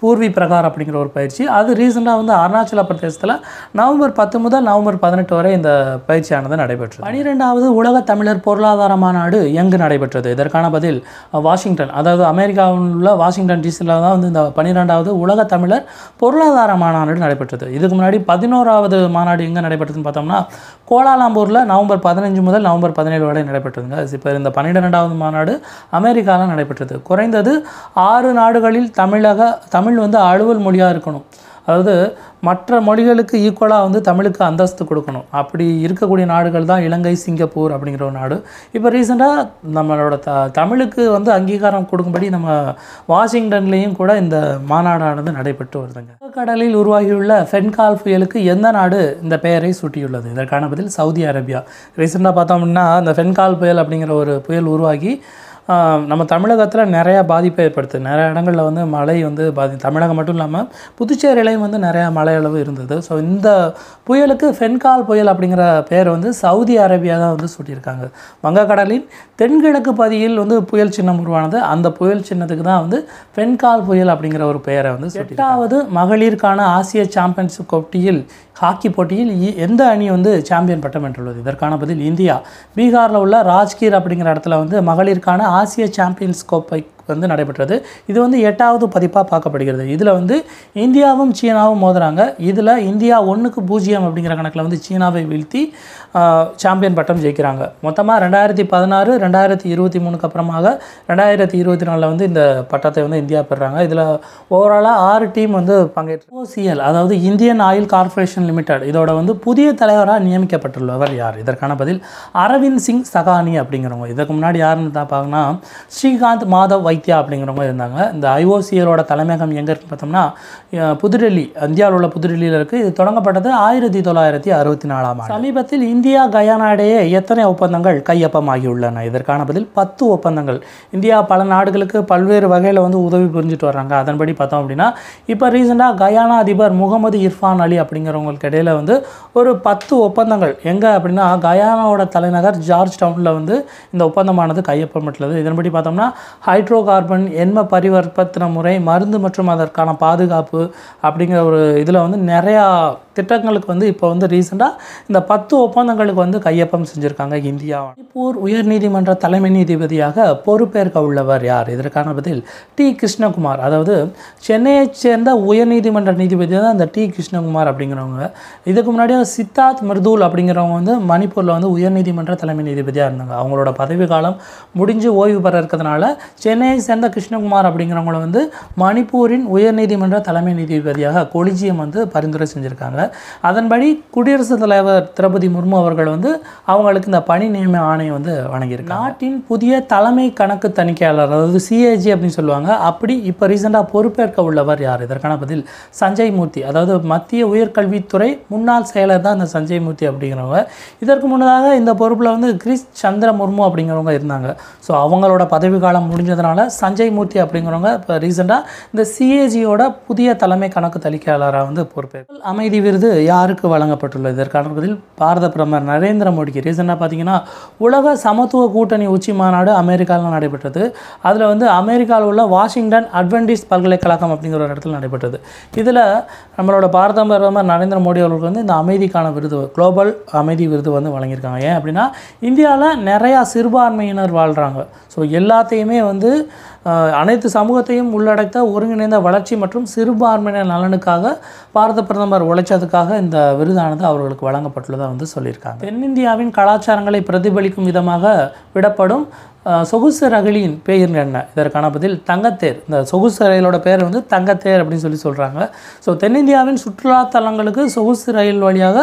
பூர்வி பிரகார் அப்படிங்கிற ஒரு பயிற்சி அது ரீசெண்டாக வந்து அருணாச்சல பிரதேசத்தில் நவம்பர் பத்து முதல் நவம்பர் பதினெட்டு வரை இந்த பயிற்சியானது நடைபெற்றது பனிரெண்டாவது உலக தமிழர் பொருளாதார மாநாடு எங்கு நடைபெற்றது இதற்கான பதில் வாஷிங்டன் அதாவது அமெரிக்காவில் உள்ள வாஷிங்டன் டிசியில் தான் வந்து இந்த பனிரெண்டாவது உலக தமிழர் பொருளாதார மாநாடு நடைபெற்றது இதுக்கு முன்னாடி பதினோராவது மாநாடு எங்கே நடைபெற்றதுன்னு பார்த்தோம்னா கோலாலம்பூரில் நவம்பர் பதினஞ்சு முதல் நவம்பர் பதினேழு வரை நடைபெற்றதுங்க இப்போ இந்த பன்னிரெண்டாவது மாநாடு அமெரிக்காவில் நடைபெற்றது குறைந்தது ஆறு நாடுகளில் தமிழக தமிழ் தமிழ் வந்து அலுவல் மொழியாக இருக்கணும் அதாவது மற்ற மொழிகளுக்கு ஈக்குவலாக வந்து தமிழுக்கு அந்தஸ்து கொடுக்கணும் அப்படி இருக்கக்கூடிய நாடுகள் தான் இலங்கை சிங்கப்பூர் அப்படிங்கிற ஒரு நாடு இப்போ ரீசெண்டாக நம்மளோட த தமிழுக்கு வந்து அங்கீகாரம் கொடுக்கும்படி நம்ம வாஷிங்டன்லேயும் கூட இந்த மாநாடானது நடைபெற்று வருதுங்க கடலில் உருவாகியுள்ள ஃபென்கால் புயலுக்கு எந்த நாடு இந்த பெயரை சுட்டியுள்ளது இதற்கான பதில் சவுதி அரேபியா ரீசெண்டாக பார்த்தோம்னா அப்படின்னா இந்த ஃபென்கால் புயல் அப்படிங்கிற ஒரு புயல் உருவாகி நம்ம தமிழகத்தில் நிறையா பாதிப்பை ஏற்படுத்து நிறைய இடங்களில் வந்து மழை வந்து பாதி தமிழகம் மட்டும் இல்லாமல் புதுச்சேரியிலையும் வந்து நிறையா மழை அளவு இருந்தது ஸோ இந்த புயலுக்கு ஃபென்கால் புயல் அப்படிங்கிற பேர் வந்து சவுதி அரேபியா தான் வந்து சூட்டியிருக்காங்க வங்கக்கடலின் தென்கிழக்கு பதியில் வந்து புயல் சின்னம் உருவானது அந்த புயல் சின்னத்துக்கு தான் வந்து ஃபென்கால் புயல் அப்படிங்கிற ஒரு பெயரை வந்து எட்டாவது மகளிருக்கான ஆசிய சாம்பியன்ஷிப் போட்டியில் ஹாக்கி போட்டியில் எந்த அணி வந்து சாம்பியன் பட்டம் வென்றுள்ளது இதற்கான பதில் இந்தியா பீகாரில் உள்ள ராஜ்கீர் அப்படிங்கிற இடத்துல வந்து மகளிருக்கான ஆசிய சாம்பியன்ஸ் கோப்பை வந்து நடைபெற்றது இது வந்து எட்டாவது பதிப்பாக பார்க்கப்படுகிறது இதில் வந்து இந்தியாவும் சீனாவும் மோதுறாங்க இதில் இந்தியா ஒன்றுக்கு பூஜ்ஜியம் அப்படிங்கிற கணக்கில் வந்து சீனாவை வீழ்த்தி சாம்பியன் பட்டம் ஜெயிக்கிறாங்க மொத்தமாக ரெண்டாயிரத்தி பதினாறு ரெண்டாயிரத்தி இருபத்தி மூணுக்கு அப்புறமாக ரெண்டாயிரத்தி இருபத்தி நாலில் வந்து இந்த பட்டத்தை வந்து இந்தியா பெறுறாங்க இதில் ஓவராலாக ஆறு டீம் வந்து பங்கேற்று ஓசிஎல் அதாவது இந்தியன் ஆயில் கார்பரேஷன் லிமிடெட் இதோட வந்து புதிய தலைவராக நியமிக்கப்பட்டுள்ளவர் யார் இதற்கான பதில் அரவிந்த் சிங் சகானி அப்படிங்கிறவங்க இதுக்கு முன்னாடி யாருன்னு தான் பார்க்கணும் ஸ்ரீகாந்த் மாதவ் வை வைத்தியா அப்படிங்கிறவங்க இருந்தாங்க இந்த ஐஓசிஎலோட தலைமையகம் எங்கே இருக்குன்னு பார்த்தோம்னா புதுடெல்லி இந்தியாவில் உள்ள புதுடெல்லியில் இருக்குது இது தொடங்கப்பட்டது ஆயிரத்தி தொள்ளாயிரத்தி அறுபத்தி நாலாம் ஆண்டு சமீபத்தில் இந்தியா கயானா இடையே எத்தனை ஒப்பந்தங்கள் கையொப்பமாகியுள்ளன இதற்கான பதில் பத்து ஒப்பந்தங்கள் இந்தியா பல நாடுகளுக்கு பல்வேறு வகையில் வந்து உதவி புரிஞ்சுட்டு வர்றாங்க அதன்படி பார்த்தோம் அப்படின்னா இப்போ ரீசெண்டாக கயானா அதிபர் முகமது இர்ஃபான் அலி அப்படிங்கிறவங்களுக்கு இடையில் வந்து ஒரு பத்து ஒப்பந்தங்கள் எங்கே அப்படின்னா கயானாவோட தலைநகர் ஜார்ஜ் டவுனில் வந்து இந்த ஒப்பந்தமானது கையொப்பமிட்டுள்ளது இதன்படி பார்த்தோம்னா ஹைட்ரோ கார்பன் எண்ம பரிவர்த்தன முறை மருந்து மற்றும் அதற்கான பாதுகாப்பு அப்படிங்கிற ஒரு இதில் வந்து நிறையா திட்டங்களுக்கு வந்து இப்போ வந்து ரீசெண்டாக இந்த பத்து ஒப்பந்தங்களுக்கு வந்து கையொப்பம் செஞ்சுருக்காங்க இந்தியா மணிப்பூர் உயர்நீதிமன்ற தலைமை நீதிபதியாக பொறுப்பேற்க உள்ளவர் யார் இதற்கான பதில் டி கிருஷ்ணகுமார் அதாவது சென்னையைச் சேர்ந்த உயர்நீதிமன்ற நீதிபதி தான் அந்த டி கிருஷ்ணகுமார் அப்படிங்கிறவங்க இதுக்கு முன்னாடியே சித்தார்த் மிருதூல் அப்படிங்கிறவங்க வந்து மணிப்பூரில் வந்து உயர்நீதிமன்ற தலைமை நீதிபதியாக இருந்தாங்க அவங்களோட பதவி காலம் முடிஞ்சு ஓய்வு பெற இருக்கிறதுனால சென்னை சென்னையை சேர்ந்த கிருஷ்ணகுமார் அப்படிங்கிறவங்கள வந்து மணிப்பூரின் உயர்நீதிமன்ற தலைமை நீதிபதியாக கொலிஜியம் வந்து பரிந்துரை செஞ்சுருக்காங்க அதன்படி குடியரசுத் தலைவர் திரௌபதி முர்மு அவர்கள் வந்து அவங்களுக்கு இந்த பணி நியமன ஆணையம் வந்து வழங்கியிருக்காங்க நாட்டின் புதிய தலைமை கணக்கு தணிக்கையாளர் அதாவது சிஏஜி அப்படின்னு சொல்லுவாங்க அப்படி இப்போ ரீசெண்டாக பொறுப்பேற்க உள்ளவர் யார் இதற்கான பதில் சஞ்சய் மூர்த்தி அதாவது மத்திய உயர்கல்வித்துறை முன்னாள் செயலர் தான் இந்த சஞ்சய் மூர்த்தி அப்படிங்கிறவங்க இதற்கு முன்னதாக இந்த பொறுப்பில் வந்து கிறிஸ் சந்திர முர்மு அப்படிங்கிறவங்க இருந்தாங்க ஸோ அவங்களோட பதவி காலம் முடிஞ்சதுனால இருக்காங்க சஞ்சய் மூர்த்தி அப்படிங்கிறவங்க இப்போ ரீசெண்டாக இந்த சிஏஜியோட புதிய தலைமை கணக்கு தணிக்கையாளராக வந்து பொறுப்பேற்று அமைதி விருது யாருக்கு வழங்கப்பட்டுள்ளது இதற்கான பதில் பாரத பிரதமர் நரேந்திர மோடிக்கு ரீசெண்டாக பார்த்தீங்கன்னா உலக சமத்துவ கூட்டணி உச்சி மாநாடு அமெரிக்காவில் நடைபெற்றது அதில் வந்து அமெரிக்காவில் உள்ள வாஷிங்டன் அட்வென்டிஸ் பல்கலைக்கழகம் அப்படிங்கிற ஒரு இடத்துல நடைபெற்றது இதில் நம்மளோட பாரத பிரதமர் நரேந்திர மோடி அவர்களுக்கு வந்து இந்த அமைதிக்கான விருது குளோபல் அமைதி விருது வந்து வழங்கியிருக்காங்க ஏன் அப்படின்னா இந்தியாவில் நிறையா சிறுபான்மையினர் வாழ்கிறாங்க ஸோ எல்லாத்தையுமே வந்து அனைத்து சமூகத்தையும் உள்ளடக்க ஒருங்கிணைந்த வளர்ச்சி மற்றும் சிறுபான்மையினர் நலனுக்காக பாரத பிரதமர் உழைச்சதுக்காக இந்த விருதானது அவர்களுக்கு வழங்கப்பட்டுள்ளதாக வந்து சொல்லியிருக்காங்க தென்னிந்தியாவின் கலாச்சாரங்களை பிரதிபலிக்கும் விதமாக விடப்படும் சொகுசு ரகிலியின் பேர் என்ன இதற்கான பதில் தங்கத்தேர் இந்த சொகுசு ரயிலோட பெயர் வந்து தங்கத்தேர் அப்படின்னு சொல்லி சொல்கிறாங்க ஸோ தென்னிந்தியாவின் சுற்றுலாத்தலங்களுக்கு சொகுசு ரயில் வழியாக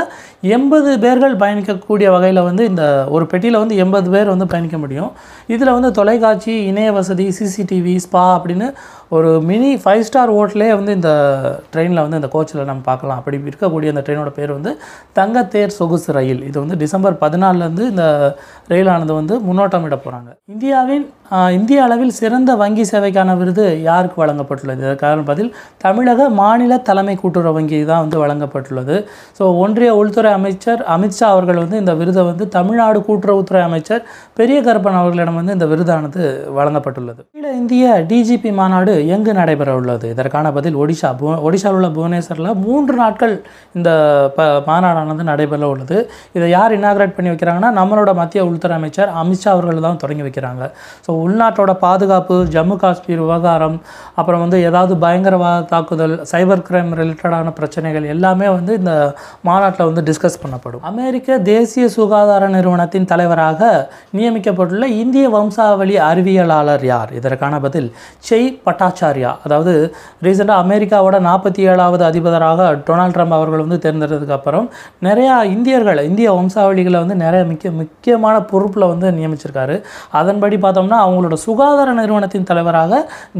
எண்பது பேர்கள் பயணிக்கக்கூடிய வகையில் வந்து இந்த ஒரு பெட்டியில் வந்து எண்பது பேர் வந்து பயணிக்க முடியும் இதில் வந்து தொலைக்காட்சி இணைய வசதி சிசிடிவி ஸ்பா அப்படின்னு ஒரு மினி ஃபைவ் ஸ்டார் ஹோட்டலே வந்து இந்த ட்ரெயினில் வந்து இந்த கோச்சில் நம்ம பார்க்கலாம் அப்படி இருக்கக்கூடிய அந்த ட்ரெயினோட பேர் வந்து தங்கத்தேர் சொகுசு ரயில் இது வந்து டிசம்பர் பதினாலேருந்து இந்த ரயிலானது வந்து முன்னோட்டமிட போகிறாங்க இந்தியாவின் இந்திய அளவில் சிறந்த வங்கி சேவைக்கான விருது யாருக்கு வழங்கப்பட்டுள்ளது இதற்கான பதில் தமிழக மாநில தலைமை கூட்டுறவு வங்கி தான் வந்து வழங்கப்பட்டுள்ளது ஸோ ஒன்றிய உள்துறை கூட்டுறவுத்துறை அமைச்சர் அமித்ஷா அவர்கள் வந்து இந்த விருதை வந்து தமிழ்நாடு கூட்டுறவுத்துறை அமைச்சர் பெரிய கருப்பன் அவர்களிடம் வந்து இந்த விருதானது வழங்கப்பட்டுள்ளது இந்திய டிஜிபி மாநாடு எங்கு நடைபெற உள்ளது இதற்கான பதில் ஒடிஷா ஒடிசாவில் ஒடிஷாவில் உள்ள புவனேஸ்வரில் மூன்று நாட்கள் இந்த ப மாநாடானது நடைபெற உள்ளது இதை யார் இனாகிரேட் பண்ணி வைக்கிறாங்கன்னா நம்மளோட மத்திய உள்துறை அமைச்சர் அமித்ஷா அவர்கள் தான் தொடங்கி வைக்கிறாங்க ஸோ உள்நாட்டோட பாதுகாப்பு ஜம்மு காஷ்மீர் விவகாரம் அப்புறம் வந்து ஏதாவது பயங்கரவாத தாக்குதல் சைபர் கிரைம் ரிலேட்டடான பிரச்சனைகள் எல்லாமே வந்து இந்த மாநாட்டில் வந்து டிஸ் டிஸ்கஸ் பண்ணப்படும் அமெரிக்க தேசிய சுகாதார நிறுவனத்தின் தலைவராக நியமிக்கப்பட்டுள்ள இந்திய வம்சாவளி அறிவியலாளர் யார் இதற்கான பதில் செய் பட்டாச்சாரியா அதாவது ரீசெண்டாக அமெரிக்காவோட நாற்பத்தி ஏழாவது அதிபராக டொனால்ட் ட்ரம்ப் அவர்கள் வந்து தேர்ந்தெடுத்ததுக்கு அப்புறம் நிறையா இந்தியர்களை இந்திய வம்சாவளிகளை வந்து நிறைய முக்கிய முக்கியமான பொறுப்பில் வந்து நியமிச்சிருக்காரு அதன்படி பார்த்தோம்னா அவங்களோட சுகாதார நிறுவனத்தின் தலைவராக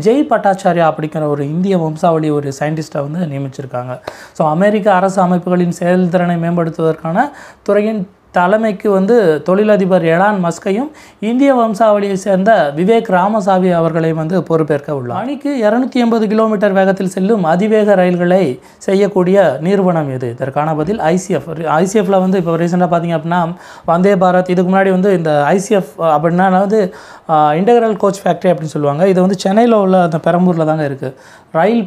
ஜெய் பட்டாச்சாரியா அப்படிங்கிற ஒரு இந்திய வம்சாவளி ஒரு சயின்டிஸ்ட்டை வந்து நியமிச்சிருக்காங்க ஸோ அமெரிக்க அரசு அமைப்புகளின் செயல்திறனை மேம்படுத்த மேம்படுத்துவதற்கான துறையின் தலைமைக்கு வந்து தொழிலதிபர் எலான் மஸ்கையும் இந்திய வம்சாவளியை சேர்ந்த விவேக் ராமசாமி அவர்களையும் வந்து பொறுப்பேற்க உள்ளார் மணிக்கு இரநூத்தி எண்பது கிலோமீட்டர் வேகத்தில் செல்லும் அதிவேக ரயில்களை செய்யக்கூடிய நிறுவனம் இது இதற்கான பதில் ஐசிஎஃப் ஐசிஎஃப்பில் வந்து இப்போ ரீசெண்டாக பார்த்தீங்க அப்படின்னா வந்தே பாரத் இதுக்கு முன்னாடி வந்து இந்த ஐசிஎஃப் அப்படின்னா வந்து இன்டகிரல் கோச் ஃபேக்ட்ரி அப்படின்னு சொல்லுவாங்க இது வந்து சென்னையில் உள்ள அந்த பெரம்பூரில் தாங்க இருக்குது ரயில்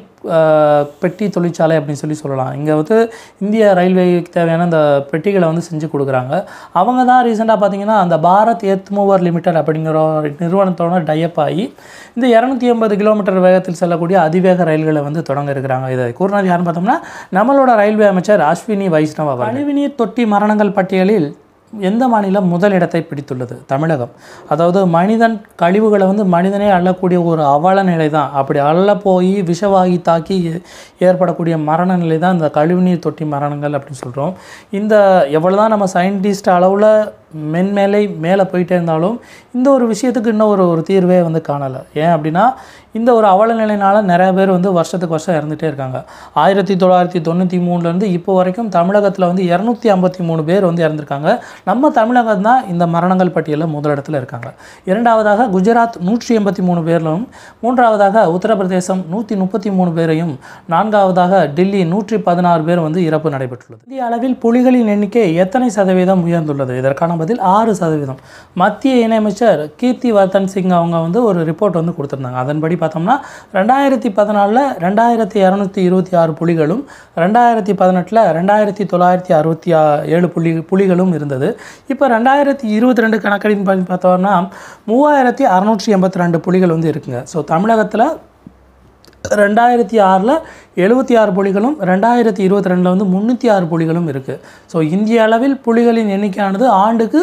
பெட்டி தொழிற்சாலை அப்படின்னு சொல்லி சொல்லலாம் இங்கே வந்து இந்திய ரயில்வேக்கு தேவையான அந்த பெட்டிகளை வந்து செஞ்சு கொடுக்குறாங்க அவங்க தான் ரீசெண்டாக பார்த்தீங்கன்னா அந்த பாரத் ஏத் மூவர் லிமிடெட் அப்படிங்கிற நிறுவனத்தோட டைப் ஆகி இந்த இரநூத்தி ஐம்பது கிலோமீட்டர் வேகத்தில் செல்லக்கூடிய அதிவேக ரயில்களை வந்து தொடங்க இருக்கிறாங்க இதை கூறுனது யாருன்னு பார்த்தோம்னா நம்மளோட ரயில்வே அமைச்சர் அஸ்வினி வைஷ்ணவ் அவர் கழிவுநீர் தொட்டி மரணங்கள் பட்டியலில் எந்த மாநிலம் முதலிடத்தை பிடித்துள்ளது தமிழகம் அதாவது மனிதன் கழிவுகளை வந்து மனிதனே அள்ளக்கூடிய ஒரு அவல நிலை தான் அப்படி அள்ள போய் விஷவாகி தாக்கி ஏற்படக்கூடிய மரண நிலை தான் இந்த கழிவுநீர் தொட்டி மரணங்கள் அப்படின்னு சொல்கிறோம் இந்த எவ்வளோ தான் நம்ம சயின்டிஸ்ட் அளவில் மென்மேலை மேலே போயிட்டே இருந்தாலும் இந்த ஒரு விஷயத்துக்கு இன்னும் ஒரு ஒரு தீர்வே வந்து காணலை ஏன் அப்படின்னா இந்த ஒரு அவல நிலையினால் நிறைய பேர் வந்து வருஷத்துக்கு வருஷம் இறந்துகிட்டே இருக்காங்க ஆயிரத்தி தொள்ளாயிரத்தி தொண்ணூற்றி மூணுலேருந்து இப்போ வரைக்கும் தமிழகத்தில் வந்து இரநூத்தி ஐம்பத்தி மூணு பேர் வந்து இறந்துருக்காங்க நம்ம தமிழகம் தான் இந்த மரணங்கள் பட்டியலில் முதலிடத்தில் இருக்காங்க இரண்டாவதாக குஜராத் நூற்றி எண்பத்தி மூணு பேரிலும் மூன்றாவதாக உத்தரப்பிரதேசம் நூற்றி முப்பத்தி மூணு பேரையும் நான்காவதாக டெல்லி நூற்றி பதினாறு பேர் வந்து இறப்பு நடைபெற்றுள்ளது இந்திய அளவில் புலிகளின் எண்ணிக்கை எத்தனை சதவீதம் உயர்ந்துள்ளது இதற்கான ஐம்பதில் ஆறு சதவீதம் மத்திய இணையமைச்சர் கீர்த்தி வர்தன் சிங் அவங்க வந்து ஒரு ரிப்போர்ட் வந்து கொடுத்துருந்தாங்க அதன்படி பார்த்தோம்னா ரெண்டாயிரத்தி பதினாலில் ரெண்டாயிரத்தி இரநூத்தி இருபத்தி ஆறு புலிகளும் ரெண்டாயிரத்தி பதினெட்டில் ரெண்டாயிரத்தி தொள்ளாயிரத்தி அறுபத்தி ஏழு புலி புலிகளும் இருந்தது இப்போ ரெண்டாயிரத்தி இருபத்தி ரெண்டு கணக்கெடுப்பு பார்த்தோம்னா மூவாயிரத்தி அறநூற்றி எண்பத்தி ரெண்டு புலிகள் வந்து இருக்குங்க ஸோ தமிழகத்தில் ரெண்டாயிரத்தி ஆறில் எழுபத்தி ஆறு புலிகளும் ரெண்டாயிரத்தி இருபத்தி ரெண்டில் வந்து முந்நூற்றி ஆறு புலிகளும் இருக்குது ஸோ இந்திய அளவில் புலிகளின் எண்ணிக்கையானது ஆண்டுக்கு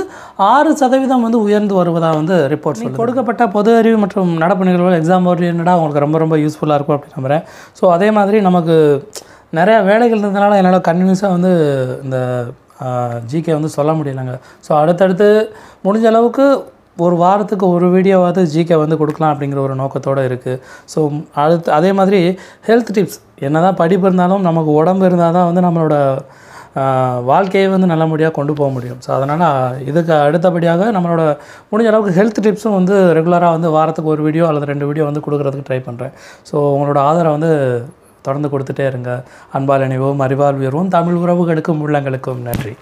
ஆறு சதவீதம் வந்து உயர்ந்து வருவதாக வந்து ரிப்போர்ட் சொல்லி கொடுக்கப்பட்ட பொது அறிவு மற்றும் நடப்பு நிகழ்வுகள் எக்ஸாம் ஓரியன்டாக உங்களுக்கு ரொம்ப ரொம்ப யூஸ்ஃபுல்லாக இருக்கும் அப்படின்னு நம்புகிறேன் ஸோ அதே மாதிரி நமக்கு நிறையா வேலைகள் இருந்ததுனால என்னால் கண்டினியூஸாக வந்து இந்த ஜிகே வந்து சொல்ல முடியலைங்க ஸோ அடுத்தடுத்து முடிஞ்ச அளவுக்கு ஒரு வாரத்துக்கு ஒரு வீடியோவாவது ஜிகே வந்து கொடுக்கலாம் அப்படிங்கிற ஒரு நோக்கத்தோடு இருக்குது ஸோ அடுத்து அதே மாதிரி ஹெல்த் டிப்ஸ் என்ன தான் படிப்பு இருந்தாலும் நமக்கு உடம்பு இருந்தால் தான் வந்து நம்மளோட வாழ்க்கையை வந்து நல்லபடியாக கொண்டு போக முடியும் ஸோ அதனால் இதுக்கு அடுத்தபடியாக நம்மளோட முடிஞ்ச அளவுக்கு ஹெல்த் டிப்ஸும் வந்து ரெகுலராக வந்து வாரத்துக்கு ஒரு வீடியோ அல்லது ரெண்டு வீடியோ வந்து கொடுக்குறதுக்கு ட்ரை பண்ணுறேன் ஸோ உங்களோட ஆதரவை வந்து தொடர்ந்து கொடுத்துட்டே இருங்க அன்பால் நினைவும் அறிவால் உயர்வும் தமிழ் உறவுகளுக்கும் உள்ளங்களுக்கும் நன்றி